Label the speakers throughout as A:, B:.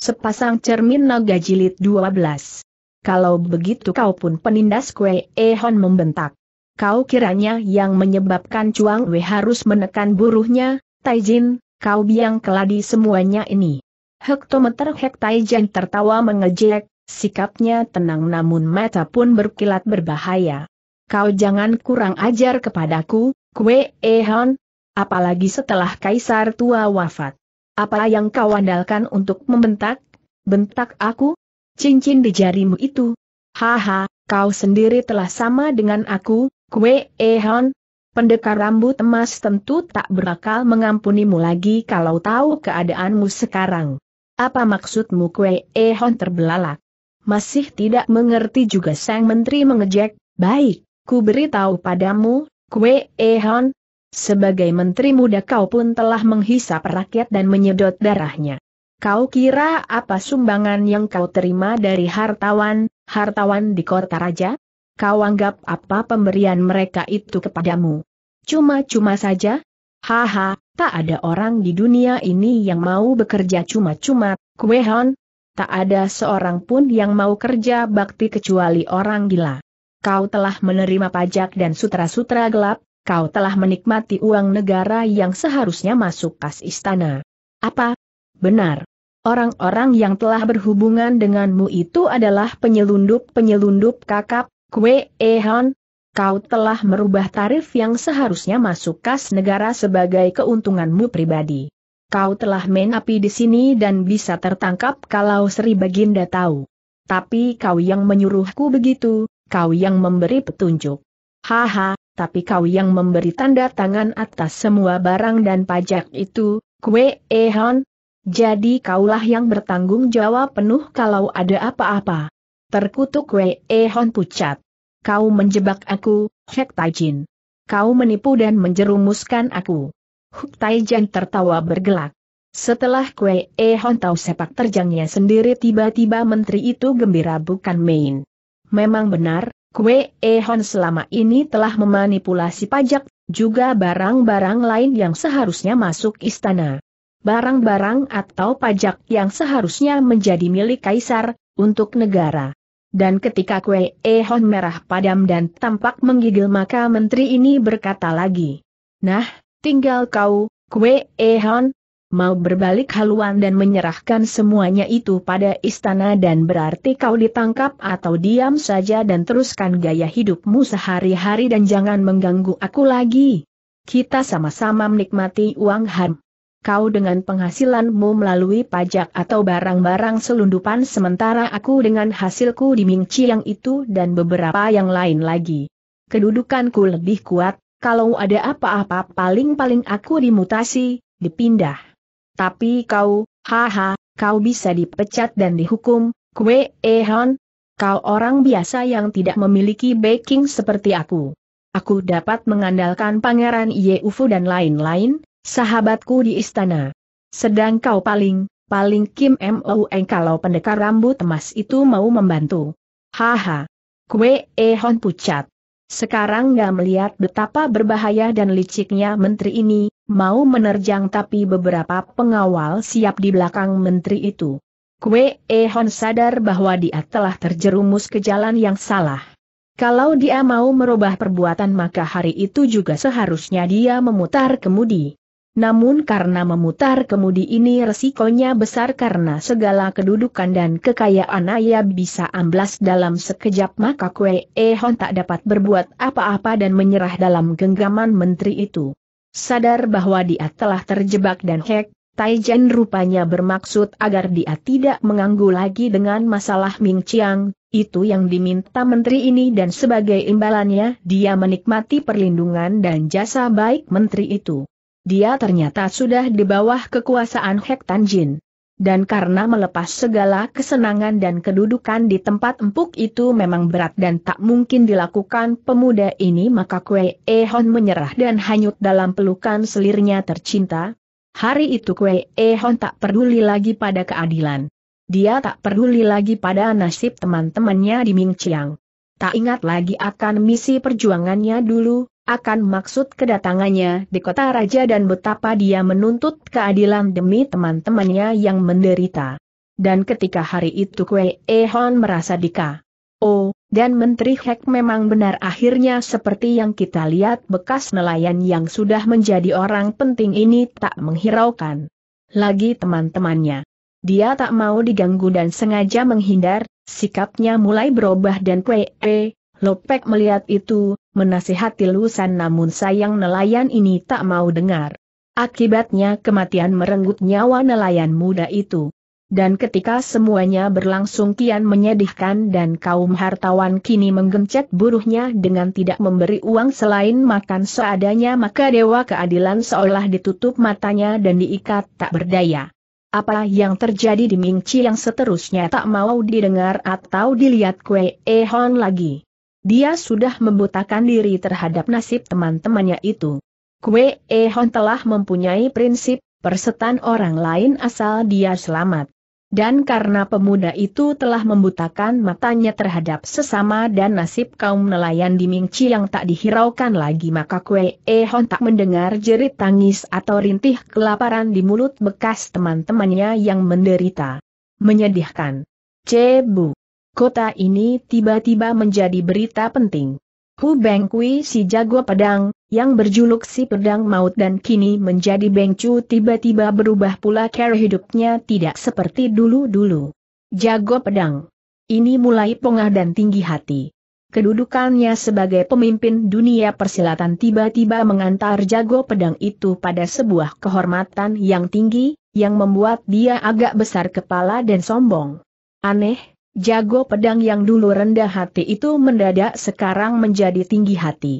A: Sepasang cermin naga jilid 12. Kalau begitu kau pun penindas kue Ehon membentak. Kau kiranya yang menyebabkan Chuang Wei harus menekan buruhnya, Taijin, kau biang keladi semuanya ini. Hektometer Hek Taijin tertawa mengejek, sikapnya tenang namun mata pun berkilat berbahaya. Kau jangan kurang ajar kepadaku, kue Ehon, apalagi setelah kaisar tua wafat. Apa yang kau andalkan untuk membentak? Bentak aku? Cincin di jarimu itu. Haha, kau sendiri telah sama dengan aku, kue ehon. Pendekar rambut emas tentu tak berakal mengampunimu lagi kalau tahu keadaanmu sekarang. Apa maksudmu kue ehon terbelalak? Masih tidak mengerti juga sang menteri mengejek, baik, ku beritahu padamu, kue ehon, sebagai menteri muda kau pun telah menghisap rakyat dan menyedot darahnya. Kau kira apa sumbangan yang kau terima dari hartawan, hartawan di kota raja? Kau anggap apa pemberian mereka itu kepadamu? Cuma-cuma saja? Haha, tak ada orang di dunia ini yang mau bekerja cuma-cuma, kuehon, tak ada seorang pun yang mau kerja bakti kecuali orang gila. Kau telah menerima pajak dan sutra-sutra gelap, kau telah menikmati uang negara yang seharusnya masuk kas istana. Apa? Benar. Orang-orang yang telah berhubungan denganmu itu adalah penyelundup-penyelundup kakap, kue ehon. Kau telah merubah tarif yang seharusnya masuk kas negara sebagai keuntunganmu pribadi. Kau telah main api di sini dan bisa tertangkap kalau Sri Baginda tahu. Tapi kau yang menyuruhku begitu, kau yang memberi petunjuk. Haha, tapi kau yang memberi tanda tangan atas semua barang dan pajak itu, kue ehon. Jadi kaulah yang bertanggung jawab penuh kalau ada apa-apa. Terkutuk kue ehon pucat. Kau menjebak aku, Hek Taijin. Kau menipu dan menjerumuskan aku. Huk Taijin tertawa bergelak. Setelah kue ehon tahu sepak terjangnya sendiri tiba-tiba menteri itu gembira bukan main. Memang benar, Kue Ehon selama ini telah memanipulasi pajak, juga barang-barang lain yang seharusnya masuk istana. Barang-barang atau pajak yang seharusnya menjadi milik kaisar, untuk negara. Dan ketika kue Ehon merah padam dan tampak menggigil maka menteri ini berkata lagi. Nah, tinggal kau, kue Ehon, mau berbalik haluan dan menyerahkan semuanya itu pada istana dan berarti kau ditangkap atau diam saja dan teruskan gaya hidupmu sehari-hari dan jangan mengganggu aku lagi. Kita sama-sama menikmati uang ham. Kau dengan penghasilanmu melalui pajak atau barang-barang selundupan sementara aku dengan hasilku di Mingci yang itu dan beberapa yang lain lagi. Kedudukanku lebih kuat, kalau ada apa-apa paling-paling aku dimutasi, dipindah. Tapi kau, haha, kau bisa dipecat dan dihukum, kue ehon. Kau orang biasa yang tidak memiliki backing seperti aku. Aku dapat mengandalkan pangeran Ye Ufu dan lain-lain, sahabatku di istana. Sedang kau paling, paling Kim Moueng kalau pendekar rambut emas itu mau membantu. Haha. Kue Ehon pucat. Sekarang gak melihat betapa berbahaya dan liciknya menteri ini, mau menerjang tapi beberapa pengawal siap di belakang menteri itu. Kue Ehon sadar bahwa dia telah terjerumus ke jalan yang salah. Kalau dia mau merubah perbuatan maka hari itu juga seharusnya dia memutar kemudi. Namun karena memutar kemudi ini resikonya besar karena segala kedudukan dan kekayaan ayah bisa amblas dalam sekejap maka Kwe Hon tak dapat berbuat apa-apa dan menyerah dalam genggaman menteri itu. Sadar bahwa dia telah terjebak dan hek, Taijen rupanya bermaksud agar dia tidak mengganggu lagi dengan masalah Ming Chiang, itu yang diminta menteri ini dan sebagai imbalannya dia menikmati perlindungan dan jasa baik menteri itu dia ternyata sudah di bawah kekuasaan Hek Jin. Dan karena melepas segala kesenangan dan kedudukan di tempat empuk itu memang berat dan tak mungkin dilakukan pemuda ini maka Kwe Ehon menyerah dan hanyut dalam pelukan selirnya tercinta. Hari itu Kwe Ehon tak peduli lagi pada keadilan. Dia tak peduli lagi pada nasib teman-temannya di Ming Chiang. Tak ingat lagi akan misi perjuangannya dulu, akan maksud kedatangannya di kota raja dan betapa dia menuntut keadilan demi teman-temannya yang menderita. Dan ketika hari itu Kwe Ehon merasa dika. Oh, dan Menteri Hek memang benar akhirnya seperti yang kita lihat bekas nelayan yang sudah menjadi orang penting ini tak menghiraukan. Lagi teman-temannya. Dia tak mau diganggu dan sengaja menghindar, sikapnya mulai berubah dan E. Lopek melihat itu, menasihati Lusan namun sayang nelayan ini tak mau dengar. Akibatnya kematian merenggut nyawa nelayan muda itu. Dan ketika semuanya berlangsung kian menyedihkan dan kaum hartawan kini menggencet buruhnya dengan tidak memberi uang selain makan seadanya maka Dewa Keadilan seolah ditutup matanya dan diikat tak berdaya. Apa yang terjadi di Mingci yang seterusnya tak mau didengar atau dilihat Kue Ehon lagi. Dia sudah membutakan diri terhadap nasib teman-temannya itu. Kue Ehon telah mempunyai prinsip, persetan orang lain asal dia selamat. Dan karena pemuda itu telah membutakan matanya terhadap sesama dan nasib kaum nelayan di Mingci yang tak dihiraukan lagi maka Kue Ehon tak mendengar jerit tangis atau rintih kelaparan di mulut bekas teman-temannya yang menderita. Menyedihkan. Cebu kota ini tiba-tiba menjadi berita penting. Hu Bengkui si jago pedang, yang berjuluk si pedang maut dan kini menjadi Bengcu tiba-tiba berubah pula cara hidupnya tidak seperti dulu-dulu. Jago pedang. Ini mulai pongah dan tinggi hati. Kedudukannya sebagai pemimpin dunia persilatan tiba-tiba mengantar jago pedang itu pada sebuah kehormatan yang tinggi, yang membuat dia agak besar kepala dan sombong. Aneh, Jago pedang yang dulu rendah hati itu mendadak sekarang menjadi tinggi hati.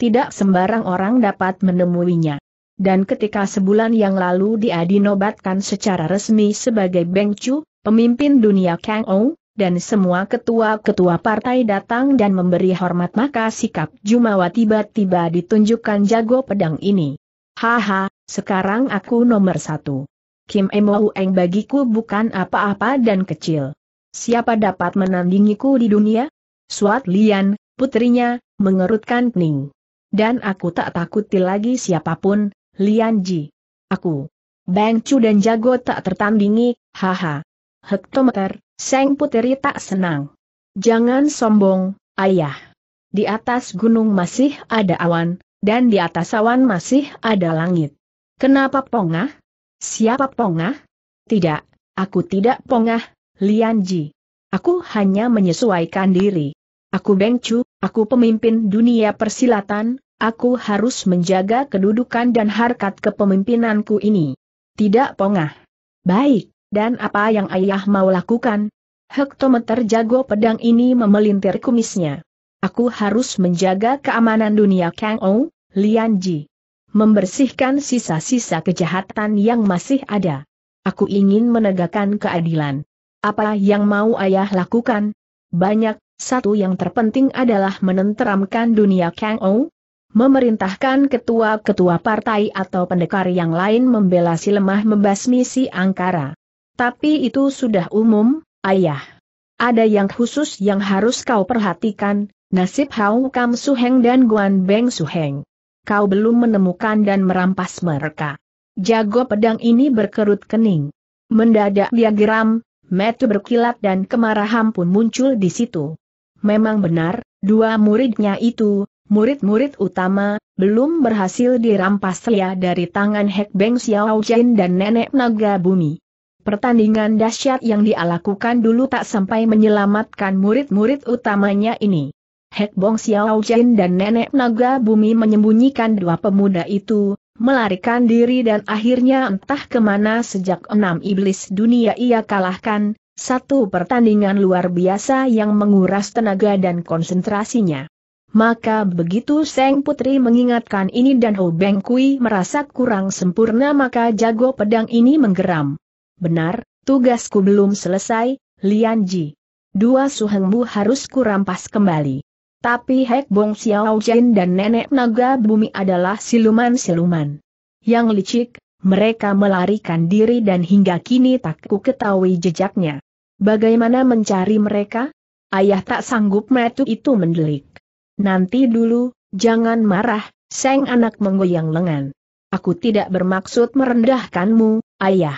A: Tidak sembarang orang dapat menemuinya. Dan ketika sebulan yang lalu dia dinobatkan secara resmi sebagai Beng Chu, pemimpin dunia Kang Ou, dan semua ketua-ketua partai datang dan memberi hormat maka sikap Jumawa tiba-tiba ditunjukkan jago pedang ini. Haha, sekarang aku nomor satu. Kim Emo Eng bagiku bukan apa-apa dan kecil. Siapa dapat menandingiku di dunia? Suat Lian, putrinya, mengerutkan kening. Dan aku tak takuti lagi siapapun, Lian Ji. Aku. Bang Chu dan Jago tak tertandingi, haha. Hektometer, Seng putri tak senang. Jangan sombong, ayah. Di atas gunung masih ada awan, dan di atas awan masih ada langit. Kenapa pongah? Siapa pongah? Tidak, aku tidak pongah, Lianji. Aku hanya menyesuaikan diri. Aku Bengcu, aku pemimpin dunia persilatan, aku harus menjaga kedudukan dan harkat kepemimpinanku ini. Tidak pongah. Baik, dan apa yang ayah mau lakukan? Hektometer jago pedang ini memelintir kumisnya. Aku harus menjaga keamanan dunia Kang Ou, Lian Ji. Membersihkan sisa-sisa kejahatan yang masih ada. Aku ingin menegakkan keadilan. Apa yang mau ayah lakukan? Banyak, satu yang terpenting adalah menenteramkan dunia Kang Ou, memerintahkan ketua-ketua partai atau pendekar yang lain membela si lemah membasmi si angkara. Tapi itu sudah umum, ayah. Ada yang khusus yang harus kau perhatikan, nasib Hau Kam Suheng dan Guan Beng Suheng. Kau belum menemukan dan merampas mereka. Jago pedang ini berkerut kening. Mendadak dia geram, Metu berkilat dan kemarahan pun muncul di situ. Memang benar, dua muridnya itu, murid-murid utama, belum berhasil dirampas Lia dari tangan Hek Beng Xiao Jin dan Nenek Naga Bumi. Pertandingan dahsyat yang dilakukan dulu tak sampai menyelamatkan murid-murid utamanya ini. Hek Bong Xiao Jin dan Nenek Naga Bumi menyembunyikan dua pemuda itu, melarikan diri dan akhirnya entah kemana sejak enam iblis dunia ia kalahkan, satu pertandingan luar biasa yang menguras tenaga dan konsentrasinya. Maka begitu Seng Putri mengingatkan ini dan Ho Beng Kui merasa kurang sempurna maka jago pedang ini menggeram. Benar, tugasku belum selesai, Lian Ji. Dua suhengmu harus kurampas kembali. Tapi Hek Bong Xiao Jin dan Nenek Naga Bumi adalah siluman-siluman. Yang licik, mereka melarikan diri dan hingga kini tak ku ketahui jejaknya. Bagaimana mencari mereka? Ayah tak sanggup metu itu mendelik. Nanti dulu, jangan marah, Seng anak menggoyang lengan. Aku tidak bermaksud merendahkanmu, ayah.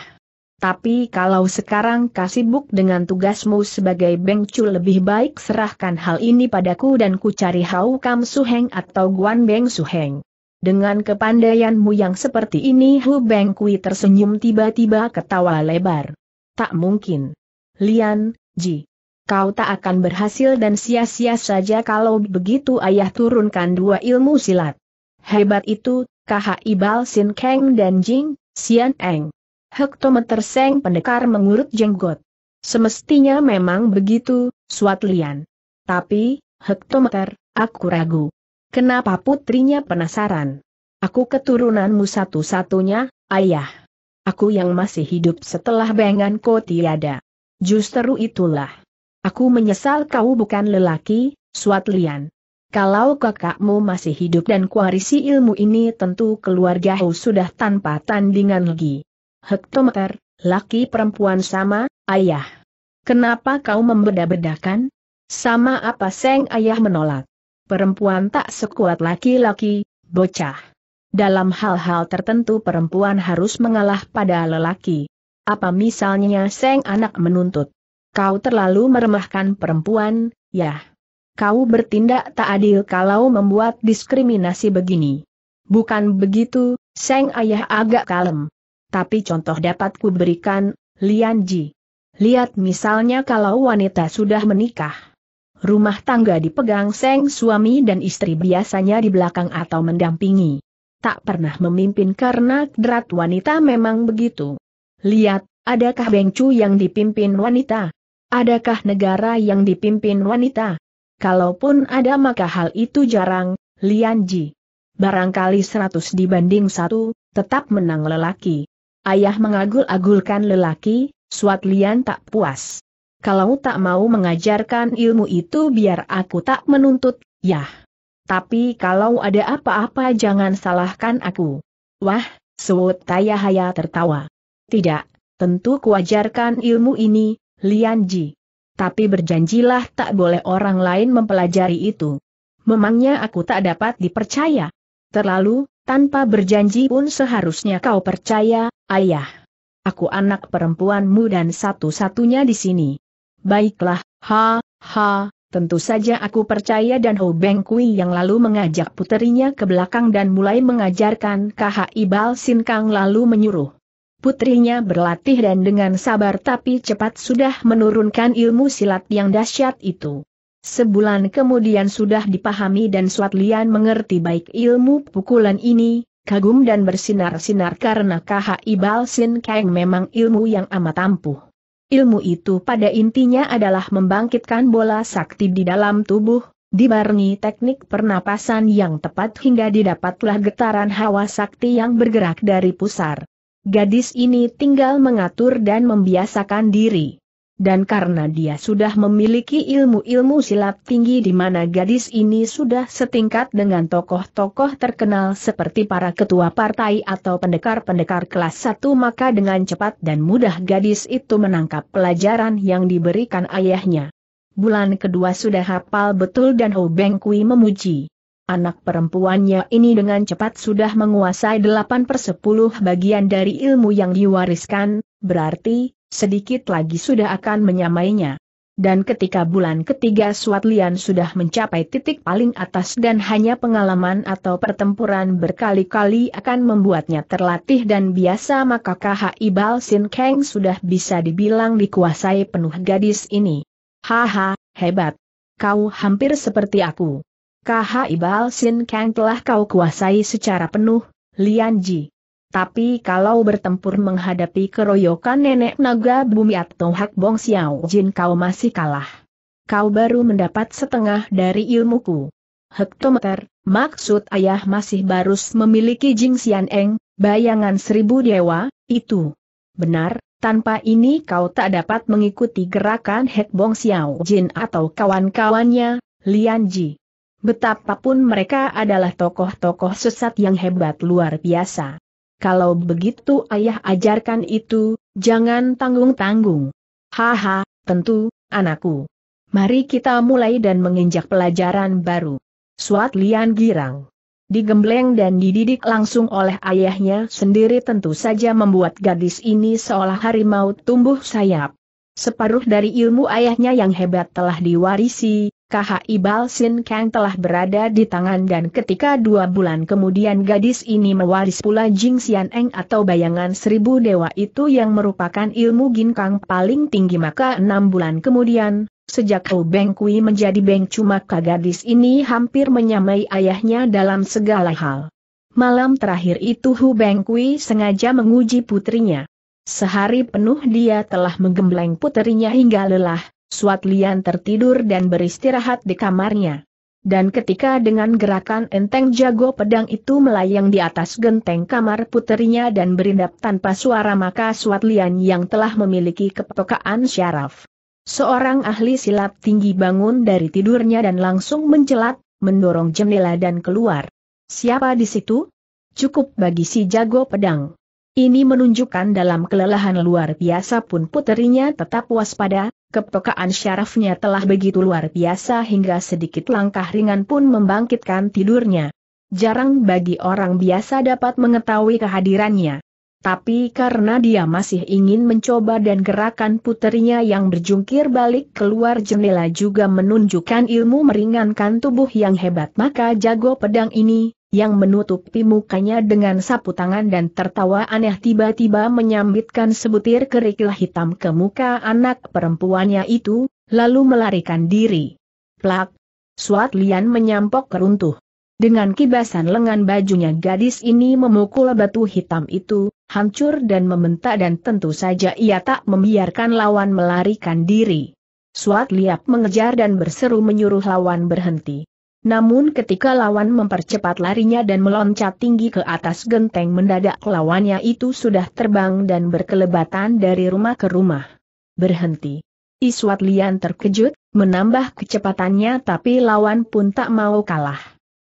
A: Tapi kalau sekarang kau sibuk dengan tugasmu sebagai bengcu lebih baik serahkan hal ini padaku dan ku cari Hau Kam Suheng atau Guan Beng Suheng. Dengan kepandaianmu yang seperti ini Hu Beng Kui tersenyum tiba-tiba ketawa lebar. Tak mungkin. Lian, Ji. Kau tak akan berhasil dan sia-sia saja kalau begitu ayah turunkan dua ilmu silat. Hebat itu, Kha ibal Sin Keng dan Jing, Xian Eng. Hektometer Seng Pendekar mengurut jenggot. Semestinya memang begitu, Suat Tapi, Hektometer, aku ragu. Kenapa putrinya penasaran? Aku keturunanmu satu-satunya, ayah. Aku yang masih hidup setelah bengan kau tiada. Justru itulah. Aku menyesal kau bukan lelaki, Suat Kalau kakakmu masih hidup dan kuarisi ilmu ini tentu keluarga kau sudah tanpa tandingan lagi hektometer, laki perempuan sama, ayah. Kenapa kau membeda-bedakan? Sama apa seng ayah menolak? Perempuan tak sekuat laki-laki, bocah. Dalam hal-hal tertentu perempuan harus mengalah pada lelaki. Apa misalnya seng anak menuntut? Kau terlalu meremahkan perempuan, ya? Kau bertindak tak adil kalau membuat diskriminasi begini. Bukan begitu, Seng Ayah agak kalem tapi contoh dapat kuberikan, berikan, Lian Ji. Lihat misalnya kalau wanita sudah menikah. Rumah tangga dipegang seng suami dan istri biasanya di belakang atau mendampingi. Tak pernah memimpin karena derat wanita memang begitu. Lihat, adakah bengcu yang dipimpin wanita? Adakah negara yang dipimpin wanita? Kalaupun ada maka hal itu jarang, Lian Ji. Barangkali seratus dibanding satu, tetap menang lelaki. Ayah mengagul-agulkan lelaki, Suat Lian tak puas. Kalau tak mau mengajarkan ilmu itu biar aku tak menuntut, yah. Tapi kalau ada apa-apa jangan salahkan aku. Wah, Suat Tayahaya tertawa. Tidak, tentu kuajarkan ilmu ini, Lian Ji. Tapi berjanjilah tak boleh orang lain mempelajari itu. Memangnya aku tak dapat dipercaya. Terlalu, tanpa berjanji pun seharusnya kau percaya, Ayah, aku anak perempuanmu dan satu-satunya di sini. Baiklah, ha, ha, tentu saja aku percaya dan Ho Beng Kui yang lalu mengajak puterinya ke belakang dan mulai mengajarkan Kha Ibal Sin Kang lalu menyuruh. Putrinya berlatih dan dengan sabar tapi cepat sudah menurunkan ilmu silat yang dahsyat itu. Sebulan kemudian sudah dipahami dan Suat Lian mengerti baik ilmu pukulan ini, kagum dan bersinar-sinar karena Ibal Sin Kang memang ilmu yang amat ampuh. Ilmu itu pada intinya adalah membangkitkan bola sakti di dalam tubuh, dibarengi teknik pernapasan yang tepat hingga didapatlah getaran hawa sakti yang bergerak dari pusar. Gadis ini tinggal mengatur dan membiasakan diri. Dan karena dia sudah memiliki ilmu-ilmu silat tinggi di mana gadis ini sudah setingkat dengan tokoh-tokoh terkenal seperti para ketua partai atau pendekar-pendekar kelas 1 maka dengan cepat dan mudah gadis itu menangkap pelajaran yang diberikan ayahnya. Bulan kedua sudah hafal betul dan Ho Beng Kui memuji. Anak perempuannya ini dengan cepat sudah menguasai 8 per 10 bagian dari ilmu yang diwariskan, berarti, sedikit lagi sudah akan menyamainya. Dan ketika bulan ketiga Suat Lian sudah mencapai titik paling atas dan hanya pengalaman atau pertempuran berkali-kali akan membuatnya terlatih dan biasa maka KHI Ibal Sin Kang sudah bisa dibilang dikuasai penuh gadis ini. Haha, hebat. Kau hampir seperti aku. KHI Ibal Sin Kang telah kau kuasai secara penuh, Lian Ji. Tapi kalau bertempur menghadapi keroyokan nenek naga bumi atau Hak Bong Xiao Jin kau masih kalah. Kau baru mendapat setengah dari ilmuku. Hektometer, maksud ayah masih barus memiliki Jing Xian Eng, bayangan seribu dewa, itu. Benar, tanpa ini kau tak dapat mengikuti gerakan Hek Bong Xiao Jin atau kawan-kawannya, Lian Ji. Betapapun mereka adalah tokoh-tokoh sesat yang hebat luar biasa kalau begitu ayah ajarkan itu, jangan tanggung-tanggung. Haha, tentu, anakku. Mari kita mulai dan menginjak pelajaran baru. Suat Lian girang. Digembleng dan dididik langsung oleh ayahnya sendiri tentu saja membuat gadis ini seolah harimau tumbuh sayap. Separuh dari ilmu ayahnya yang hebat telah diwarisi, KHI Ibal Sin Kang telah berada di tangan dan ketika dua bulan kemudian gadis ini mewaris pula Jing Xian Eng atau bayangan seribu dewa itu yang merupakan ilmu gin Kang paling tinggi maka enam bulan kemudian, Sejak Ou Beng Kui menjadi Beng maka gadis ini hampir menyamai ayahnya dalam segala hal. Malam terakhir itu Hu Beng Kui sengaja menguji putrinya. Sehari penuh dia telah menggembleng putrinya hingga lelah, Suat Lian tertidur dan beristirahat di kamarnya. Dan ketika dengan gerakan enteng jago pedang itu melayang di atas genteng kamar puterinya dan berindap tanpa suara maka Suat Lian yang telah memiliki kepekaan syaraf. Seorang ahli silat tinggi bangun dari tidurnya dan langsung mencelat, mendorong jendela dan keluar. Siapa di situ? Cukup bagi si jago pedang. Ini menunjukkan dalam kelelahan luar biasa pun puterinya tetap waspada, kepekaan syarafnya telah begitu luar biasa hingga sedikit langkah ringan pun membangkitkan tidurnya. Jarang bagi orang biasa dapat mengetahui kehadirannya. Tapi karena dia masih ingin mencoba dan gerakan puterinya yang berjungkir balik keluar jendela juga menunjukkan ilmu meringankan tubuh yang hebat maka jago pedang ini, yang menutupi mukanya dengan sapu tangan dan tertawa aneh tiba-tiba menyambitkan sebutir kerikil hitam ke muka anak perempuannya itu, lalu melarikan diri. Plak! Suat Lian menyampok keruntuh. Dengan kibasan lengan bajunya gadis ini memukul batu hitam itu, hancur dan membentak dan tentu saja ia tak membiarkan lawan melarikan diri. Suat Liap mengejar dan berseru menyuruh lawan berhenti. Namun ketika lawan mempercepat larinya dan meloncat tinggi ke atas genteng mendadak lawannya itu sudah terbang dan berkelebatan dari rumah ke rumah. Berhenti. Iswat Lian terkejut, menambah kecepatannya tapi lawan pun tak mau kalah.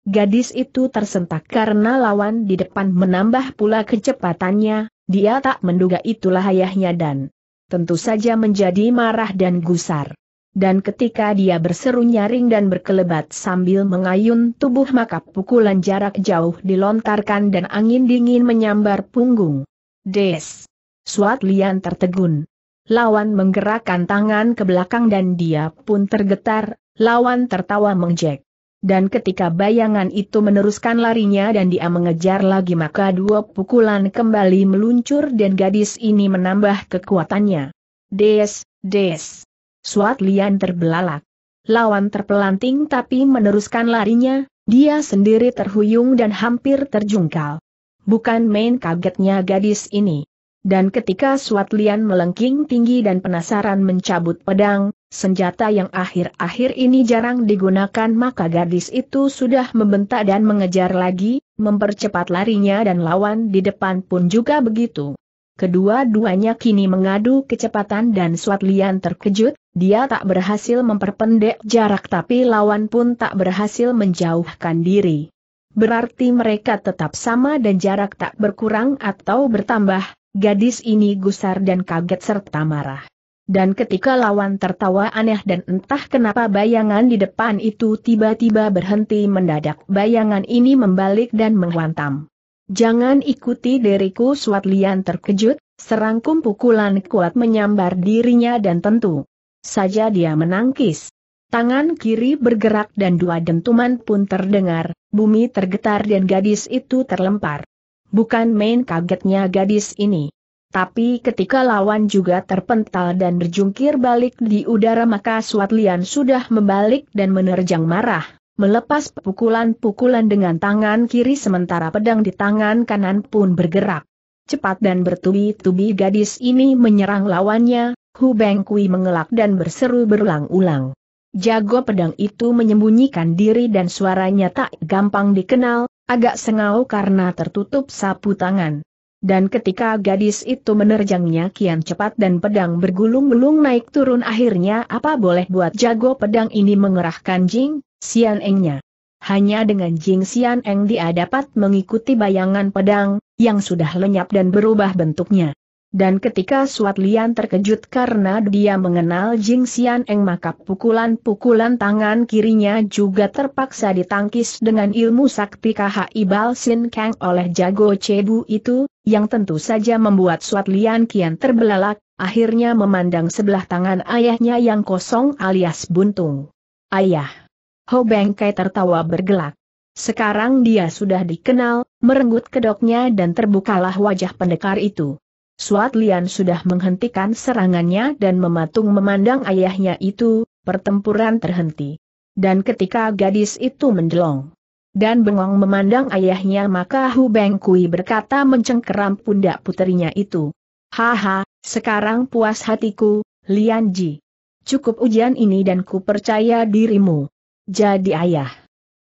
A: Gadis itu tersentak karena lawan di depan menambah pula kecepatannya, dia tak menduga itulah ayahnya dan tentu saja menjadi marah dan gusar dan ketika dia berseru nyaring dan berkelebat sambil mengayun tubuh maka pukulan jarak jauh dilontarkan dan angin dingin menyambar punggung. Des! Suat Lian tertegun. Lawan menggerakkan tangan ke belakang dan dia pun tergetar, lawan tertawa mengjek. Dan ketika bayangan itu meneruskan larinya dan dia mengejar lagi maka dua pukulan kembali meluncur dan gadis ini menambah kekuatannya. Des, des. Suat Lian terbelalak. Lawan terpelanting tapi meneruskan larinya, dia sendiri terhuyung dan hampir terjungkal. Bukan main kagetnya gadis ini. Dan ketika Suat Lian melengking tinggi dan penasaran mencabut pedang, senjata yang akhir-akhir ini jarang digunakan maka gadis itu sudah membentak dan mengejar lagi, mempercepat larinya dan lawan di depan pun juga begitu. Kedua-duanya kini mengadu kecepatan dan Suat Lian terkejut, dia tak berhasil memperpendek jarak tapi lawan pun tak berhasil menjauhkan diri. Berarti mereka tetap sama dan jarak tak berkurang atau bertambah, gadis ini gusar dan kaget serta marah. Dan ketika lawan tertawa aneh dan entah kenapa bayangan di depan itu tiba-tiba berhenti mendadak bayangan ini membalik dan menghantam. Jangan ikuti diriku lian terkejut, serangkum pukulan kuat menyambar dirinya dan tentu saja dia menangkis. Tangan kiri bergerak dan dua dentuman pun terdengar, bumi tergetar dan gadis itu terlempar. Bukan main kagetnya gadis ini. Tapi ketika lawan juga terpental dan berjungkir balik di udara maka Lian sudah membalik dan menerjang marah melepas pukulan-pukulan dengan tangan kiri sementara pedang di tangan kanan pun bergerak. Cepat dan bertubi-tubi gadis ini menyerang lawannya, Hu Beng Kui mengelak dan berseru berulang-ulang. Jago pedang itu menyembunyikan diri dan suaranya tak gampang dikenal, agak sengau karena tertutup sapu tangan. Dan ketika gadis itu menerjangnya kian cepat dan pedang bergulung-gulung naik turun akhirnya apa boleh buat jago pedang ini mengerahkan jing, Xian Engnya. Hanya dengan Jing Xian Eng dia dapat mengikuti bayangan pedang, yang sudah lenyap dan berubah bentuknya. Dan ketika Suat Lian terkejut karena dia mengenal Jing Xian Eng maka pukulan-pukulan tangan kirinya juga terpaksa ditangkis dengan ilmu sakti KH ibal Sin Kang oleh jago Cebu itu, yang tentu saja membuat Suat Lian kian terbelalak, akhirnya memandang sebelah tangan ayahnya yang kosong alias buntung. Ayah! Ho Bengkai tertawa bergelak. Sekarang dia sudah dikenal, merenggut kedoknya dan terbukalah wajah pendekar itu. Suat Lian sudah menghentikan serangannya dan mematung memandang ayahnya itu, pertempuran terhenti. Dan ketika gadis itu mendelong dan bengong memandang ayahnya maka Hu Beng Kui berkata mencengkeram pundak putrinya itu. Haha, sekarang puas hatiku, Lian Ji. Cukup ujian ini dan ku percaya dirimu jadi ayah.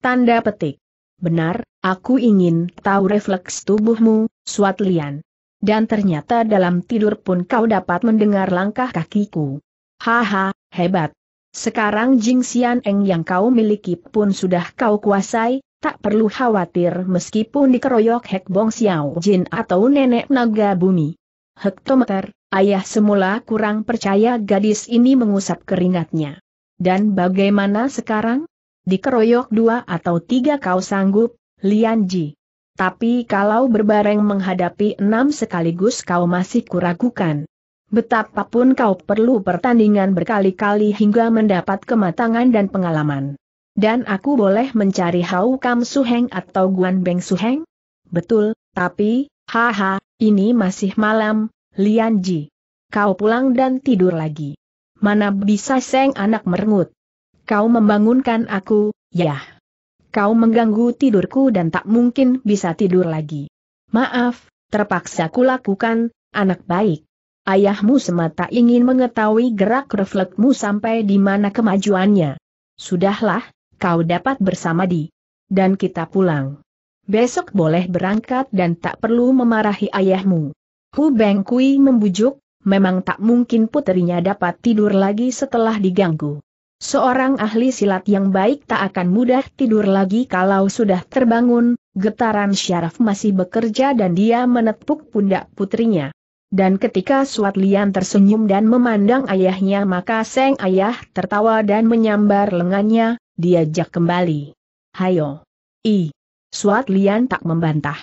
A: Tanda petik. Benar, aku ingin tahu refleks tubuhmu, Suat Lian. Dan ternyata dalam tidur pun kau dapat mendengar langkah kakiku. Haha, hebat. Sekarang Jing Xian Eng yang kau miliki pun sudah kau kuasai, tak perlu khawatir meskipun dikeroyok Hek Bong Xiao Jin atau Nenek Naga Bumi. Hektometer, ayah semula kurang percaya gadis ini mengusap keringatnya. Dan bagaimana sekarang? Dikeroyok dua atau tiga kau sanggup, Lian Ji. Tapi kalau berbareng menghadapi enam sekaligus kau masih kuragukan. Betapapun kau perlu pertandingan berkali-kali hingga mendapat kematangan dan pengalaman. Dan aku boleh mencari Hau Kam Suheng atau Guan Beng Suheng? Betul, tapi, haha, ini masih malam, Lian Ji. Kau pulang dan tidur lagi. Mana bisa seng anak merengut. Kau membangunkan aku, ya. Kau mengganggu tidurku dan tak mungkin bisa tidur lagi. Maaf, terpaksa kulakukan, anak baik. Ayahmu semata ingin mengetahui gerak refleksmu sampai di mana kemajuannya. Sudahlah, kau dapat bersama di. Dan kita pulang. Besok boleh berangkat dan tak perlu memarahi ayahmu. Hu Beng Kui membujuk, memang tak mungkin putrinya dapat tidur lagi setelah diganggu. Seorang ahli silat yang baik tak akan mudah tidur lagi kalau sudah terbangun, getaran syaraf masih bekerja dan dia menepuk pundak putrinya. Dan ketika Suat Lian tersenyum dan memandang ayahnya maka Seng Ayah tertawa dan menyambar lengannya, diajak kembali. Hayo! I! Suat Lian tak membantah.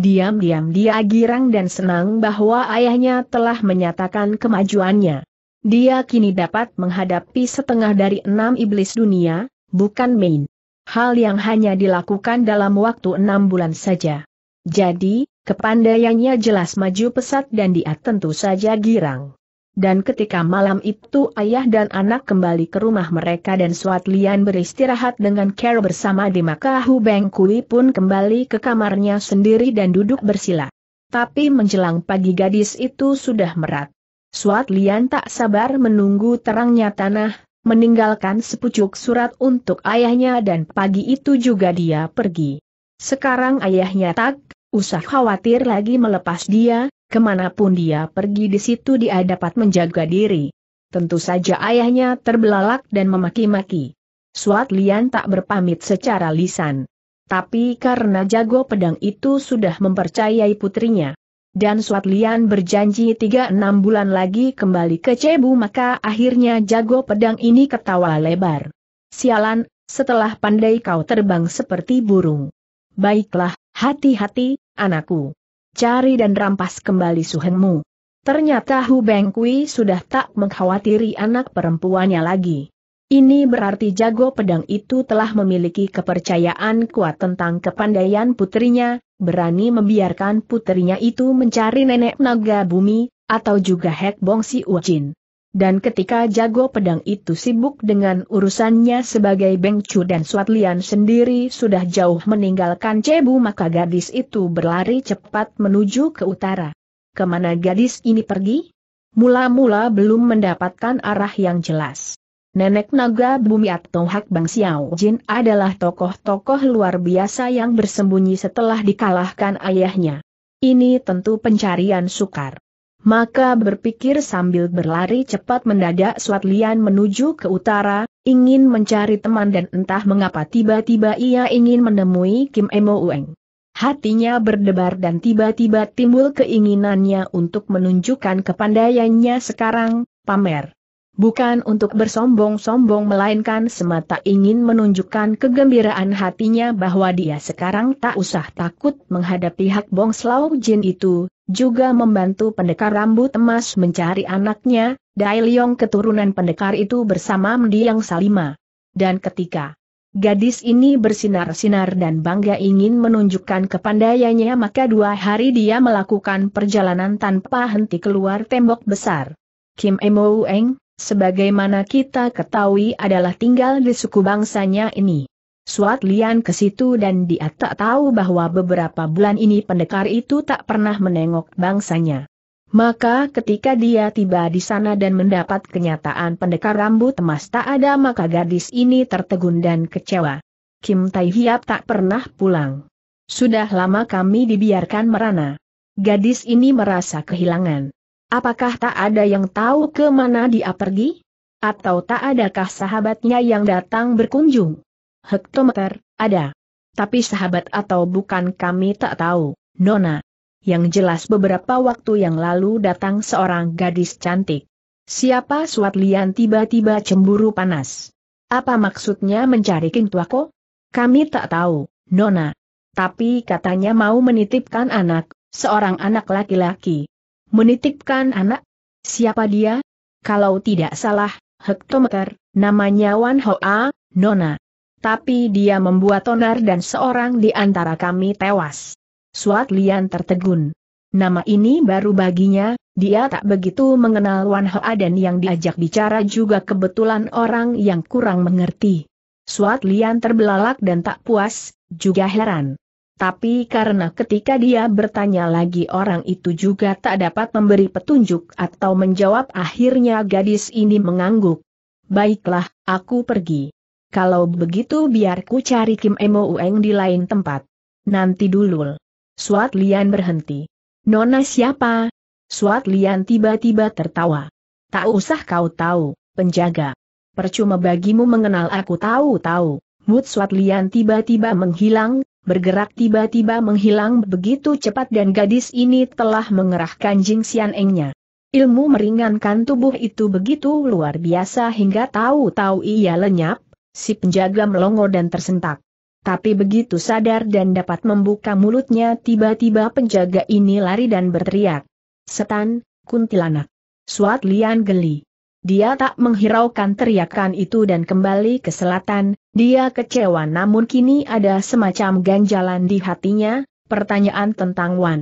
A: Diam-diam dia girang dan senang bahwa ayahnya telah menyatakan kemajuannya. Dia kini dapat menghadapi setengah dari enam iblis dunia, bukan main. Hal yang hanya dilakukan dalam waktu enam bulan saja. Jadi, kepandaiannya jelas maju pesat dan dia tentu saja girang dan ketika malam itu ayah dan anak kembali ke rumah mereka dan Suat Lian beristirahat dengan care bersama di maka Hu Beng Kui pun kembali ke kamarnya sendiri dan duduk bersila. Tapi menjelang pagi gadis itu sudah merat. Suat Lian tak sabar menunggu terangnya tanah, meninggalkan sepucuk surat untuk ayahnya dan pagi itu juga dia pergi. Sekarang ayahnya tak Usah khawatir lagi melepas dia, kemanapun dia pergi di situ dia dapat menjaga diri. Tentu saja ayahnya terbelalak dan memaki-maki. Suat Lian tak berpamit secara lisan. Tapi karena jago pedang itu sudah mempercayai putrinya. Dan Suat Lian berjanji 3-6 bulan lagi kembali ke Cebu maka akhirnya jago pedang ini ketawa lebar. Sialan, setelah pandai kau terbang seperti burung. Baiklah, Hati-hati, anakku. Cari dan rampas kembali suhengmu. Ternyata Hu Bengkui sudah tak mengkhawatiri anak perempuannya lagi. Ini berarti jago pedang itu telah memiliki kepercayaan kuat tentang kepandaian putrinya, berani membiarkan putrinya itu mencari nenek naga bumi, atau juga Hek Bong Si Ujin. Dan ketika jago pedang itu sibuk dengan urusannya sebagai Beng Chu dan Swatlian sendiri sudah jauh meninggalkan Cebu maka gadis itu berlari cepat menuju ke utara. Kemana gadis ini pergi? Mula-mula belum mendapatkan arah yang jelas. Nenek Naga Bumi atau Hak Bang Xiao Jin adalah tokoh-tokoh luar biasa yang bersembunyi setelah dikalahkan ayahnya. Ini tentu pencarian sukar maka berpikir sambil berlari cepat mendadak Suat Lian menuju ke utara, ingin mencari teman dan entah mengapa tiba-tiba ia ingin menemui Kim Emo Ueng. Hatinya berdebar dan tiba-tiba timbul keinginannya untuk menunjukkan kepandaiannya sekarang, pamer. Bukan untuk bersombong-sombong melainkan semata ingin menunjukkan kegembiraan hatinya bahwa dia sekarang tak usah takut menghadapi hak Bong Jin itu, juga membantu pendekar rambut emas mencari anaknya, Dai Leong keturunan pendekar itu bersama mendiang Salima. Dan ketika gadis ini bersinar-sinar dan bangga ingin menunjukkan kepandaiannya maka dua hari dia melakukan perjalanan tanpa henti keluar tembok besar. Kim Emo Eng, sebagaimana kita ketahui adalah tinggal di suku bangsanya ini. Suat Lian ke situ dan dia tak tahu bahwa beberapa bulan ini pendekar itu tak pernah menengok bangsanya. Maka ketika dia tiba di sana dan mendapat kenyataan pendekar rambut emas tak ada maka gadis ini tertegun dan kecewa. Kim Tai Hiap tak pernah pulang. Sudah lama kami dibiarkan merana. Gadis ini merasa kehilangan. Apakah tak ada yang tahu ke mana dia pergi? Atau tak adakah sahabatnya yang datang berkunjung? Hektometer, ada. Tapi sahabat atau bukan kami tak tahu, Nona. Yang jelas beberapa waktu yang lalu datang seorang gadis cantik. Siapa Suat Lian tiba-tiba cemburu panas? Apa maksudnya mencari King Tuako? Kami tak tahu, Nona. Tapi katanya mau menitipkan anak, seorang anak laki-laki, Menitipkan anak? Siapa dia? Kalau tidak salah, hektometer, namanya Wan Hoa, Nona. Tapi dia membuat onar dan seorang di antara kami tewas. Suat Lian tertegun. Nama ini baru baginya, dia tak begitu mengenal Wan Hoa dan yang diajak bicara juga kebetulan orang yang kurang mengerti. Suat Lian terbelalak dan tak puas, juga heran. Tapi karena ketika dia bertanya lagi orang itu juga tak dapat memberi petunjuk atau menjawab akhirnya gadis ini mengangguk. Baiklah, aku pergi. Kalau begitu biar ku cari Kim Emo Ueng di lain tempat. Nanti dulu. Suat Lian berhenti. Nona siapa? Suat Lian tiba-tiba tertawa. Tak usah kau tahu, penjaga. Percuma bagimu mengenal aku tahu-tahu. Mut Suat Lian tiba-tiba menghilang, bergerak tiba-tiba menghilang begitu cepat dan gadis ini telah mengerahkan Jing Xian Engnya. Ilmu meringankan tubuh itu begitu luar biasa hingga tahu-tahu ia lenyap, si penjaga melongo dan tersentak. Tapi begitu sadar dan dapat membuka mulutnya tiba-tiba penjaga ini lari dan berteriak. Setan, kuntilanak. Suat Lian geli. Dia tak menghiraukan teriakan itu dan kembali ke selatan, dia kecewa namun kini ada semacam ganjalan di hatinya, pertanyaan tentang Wan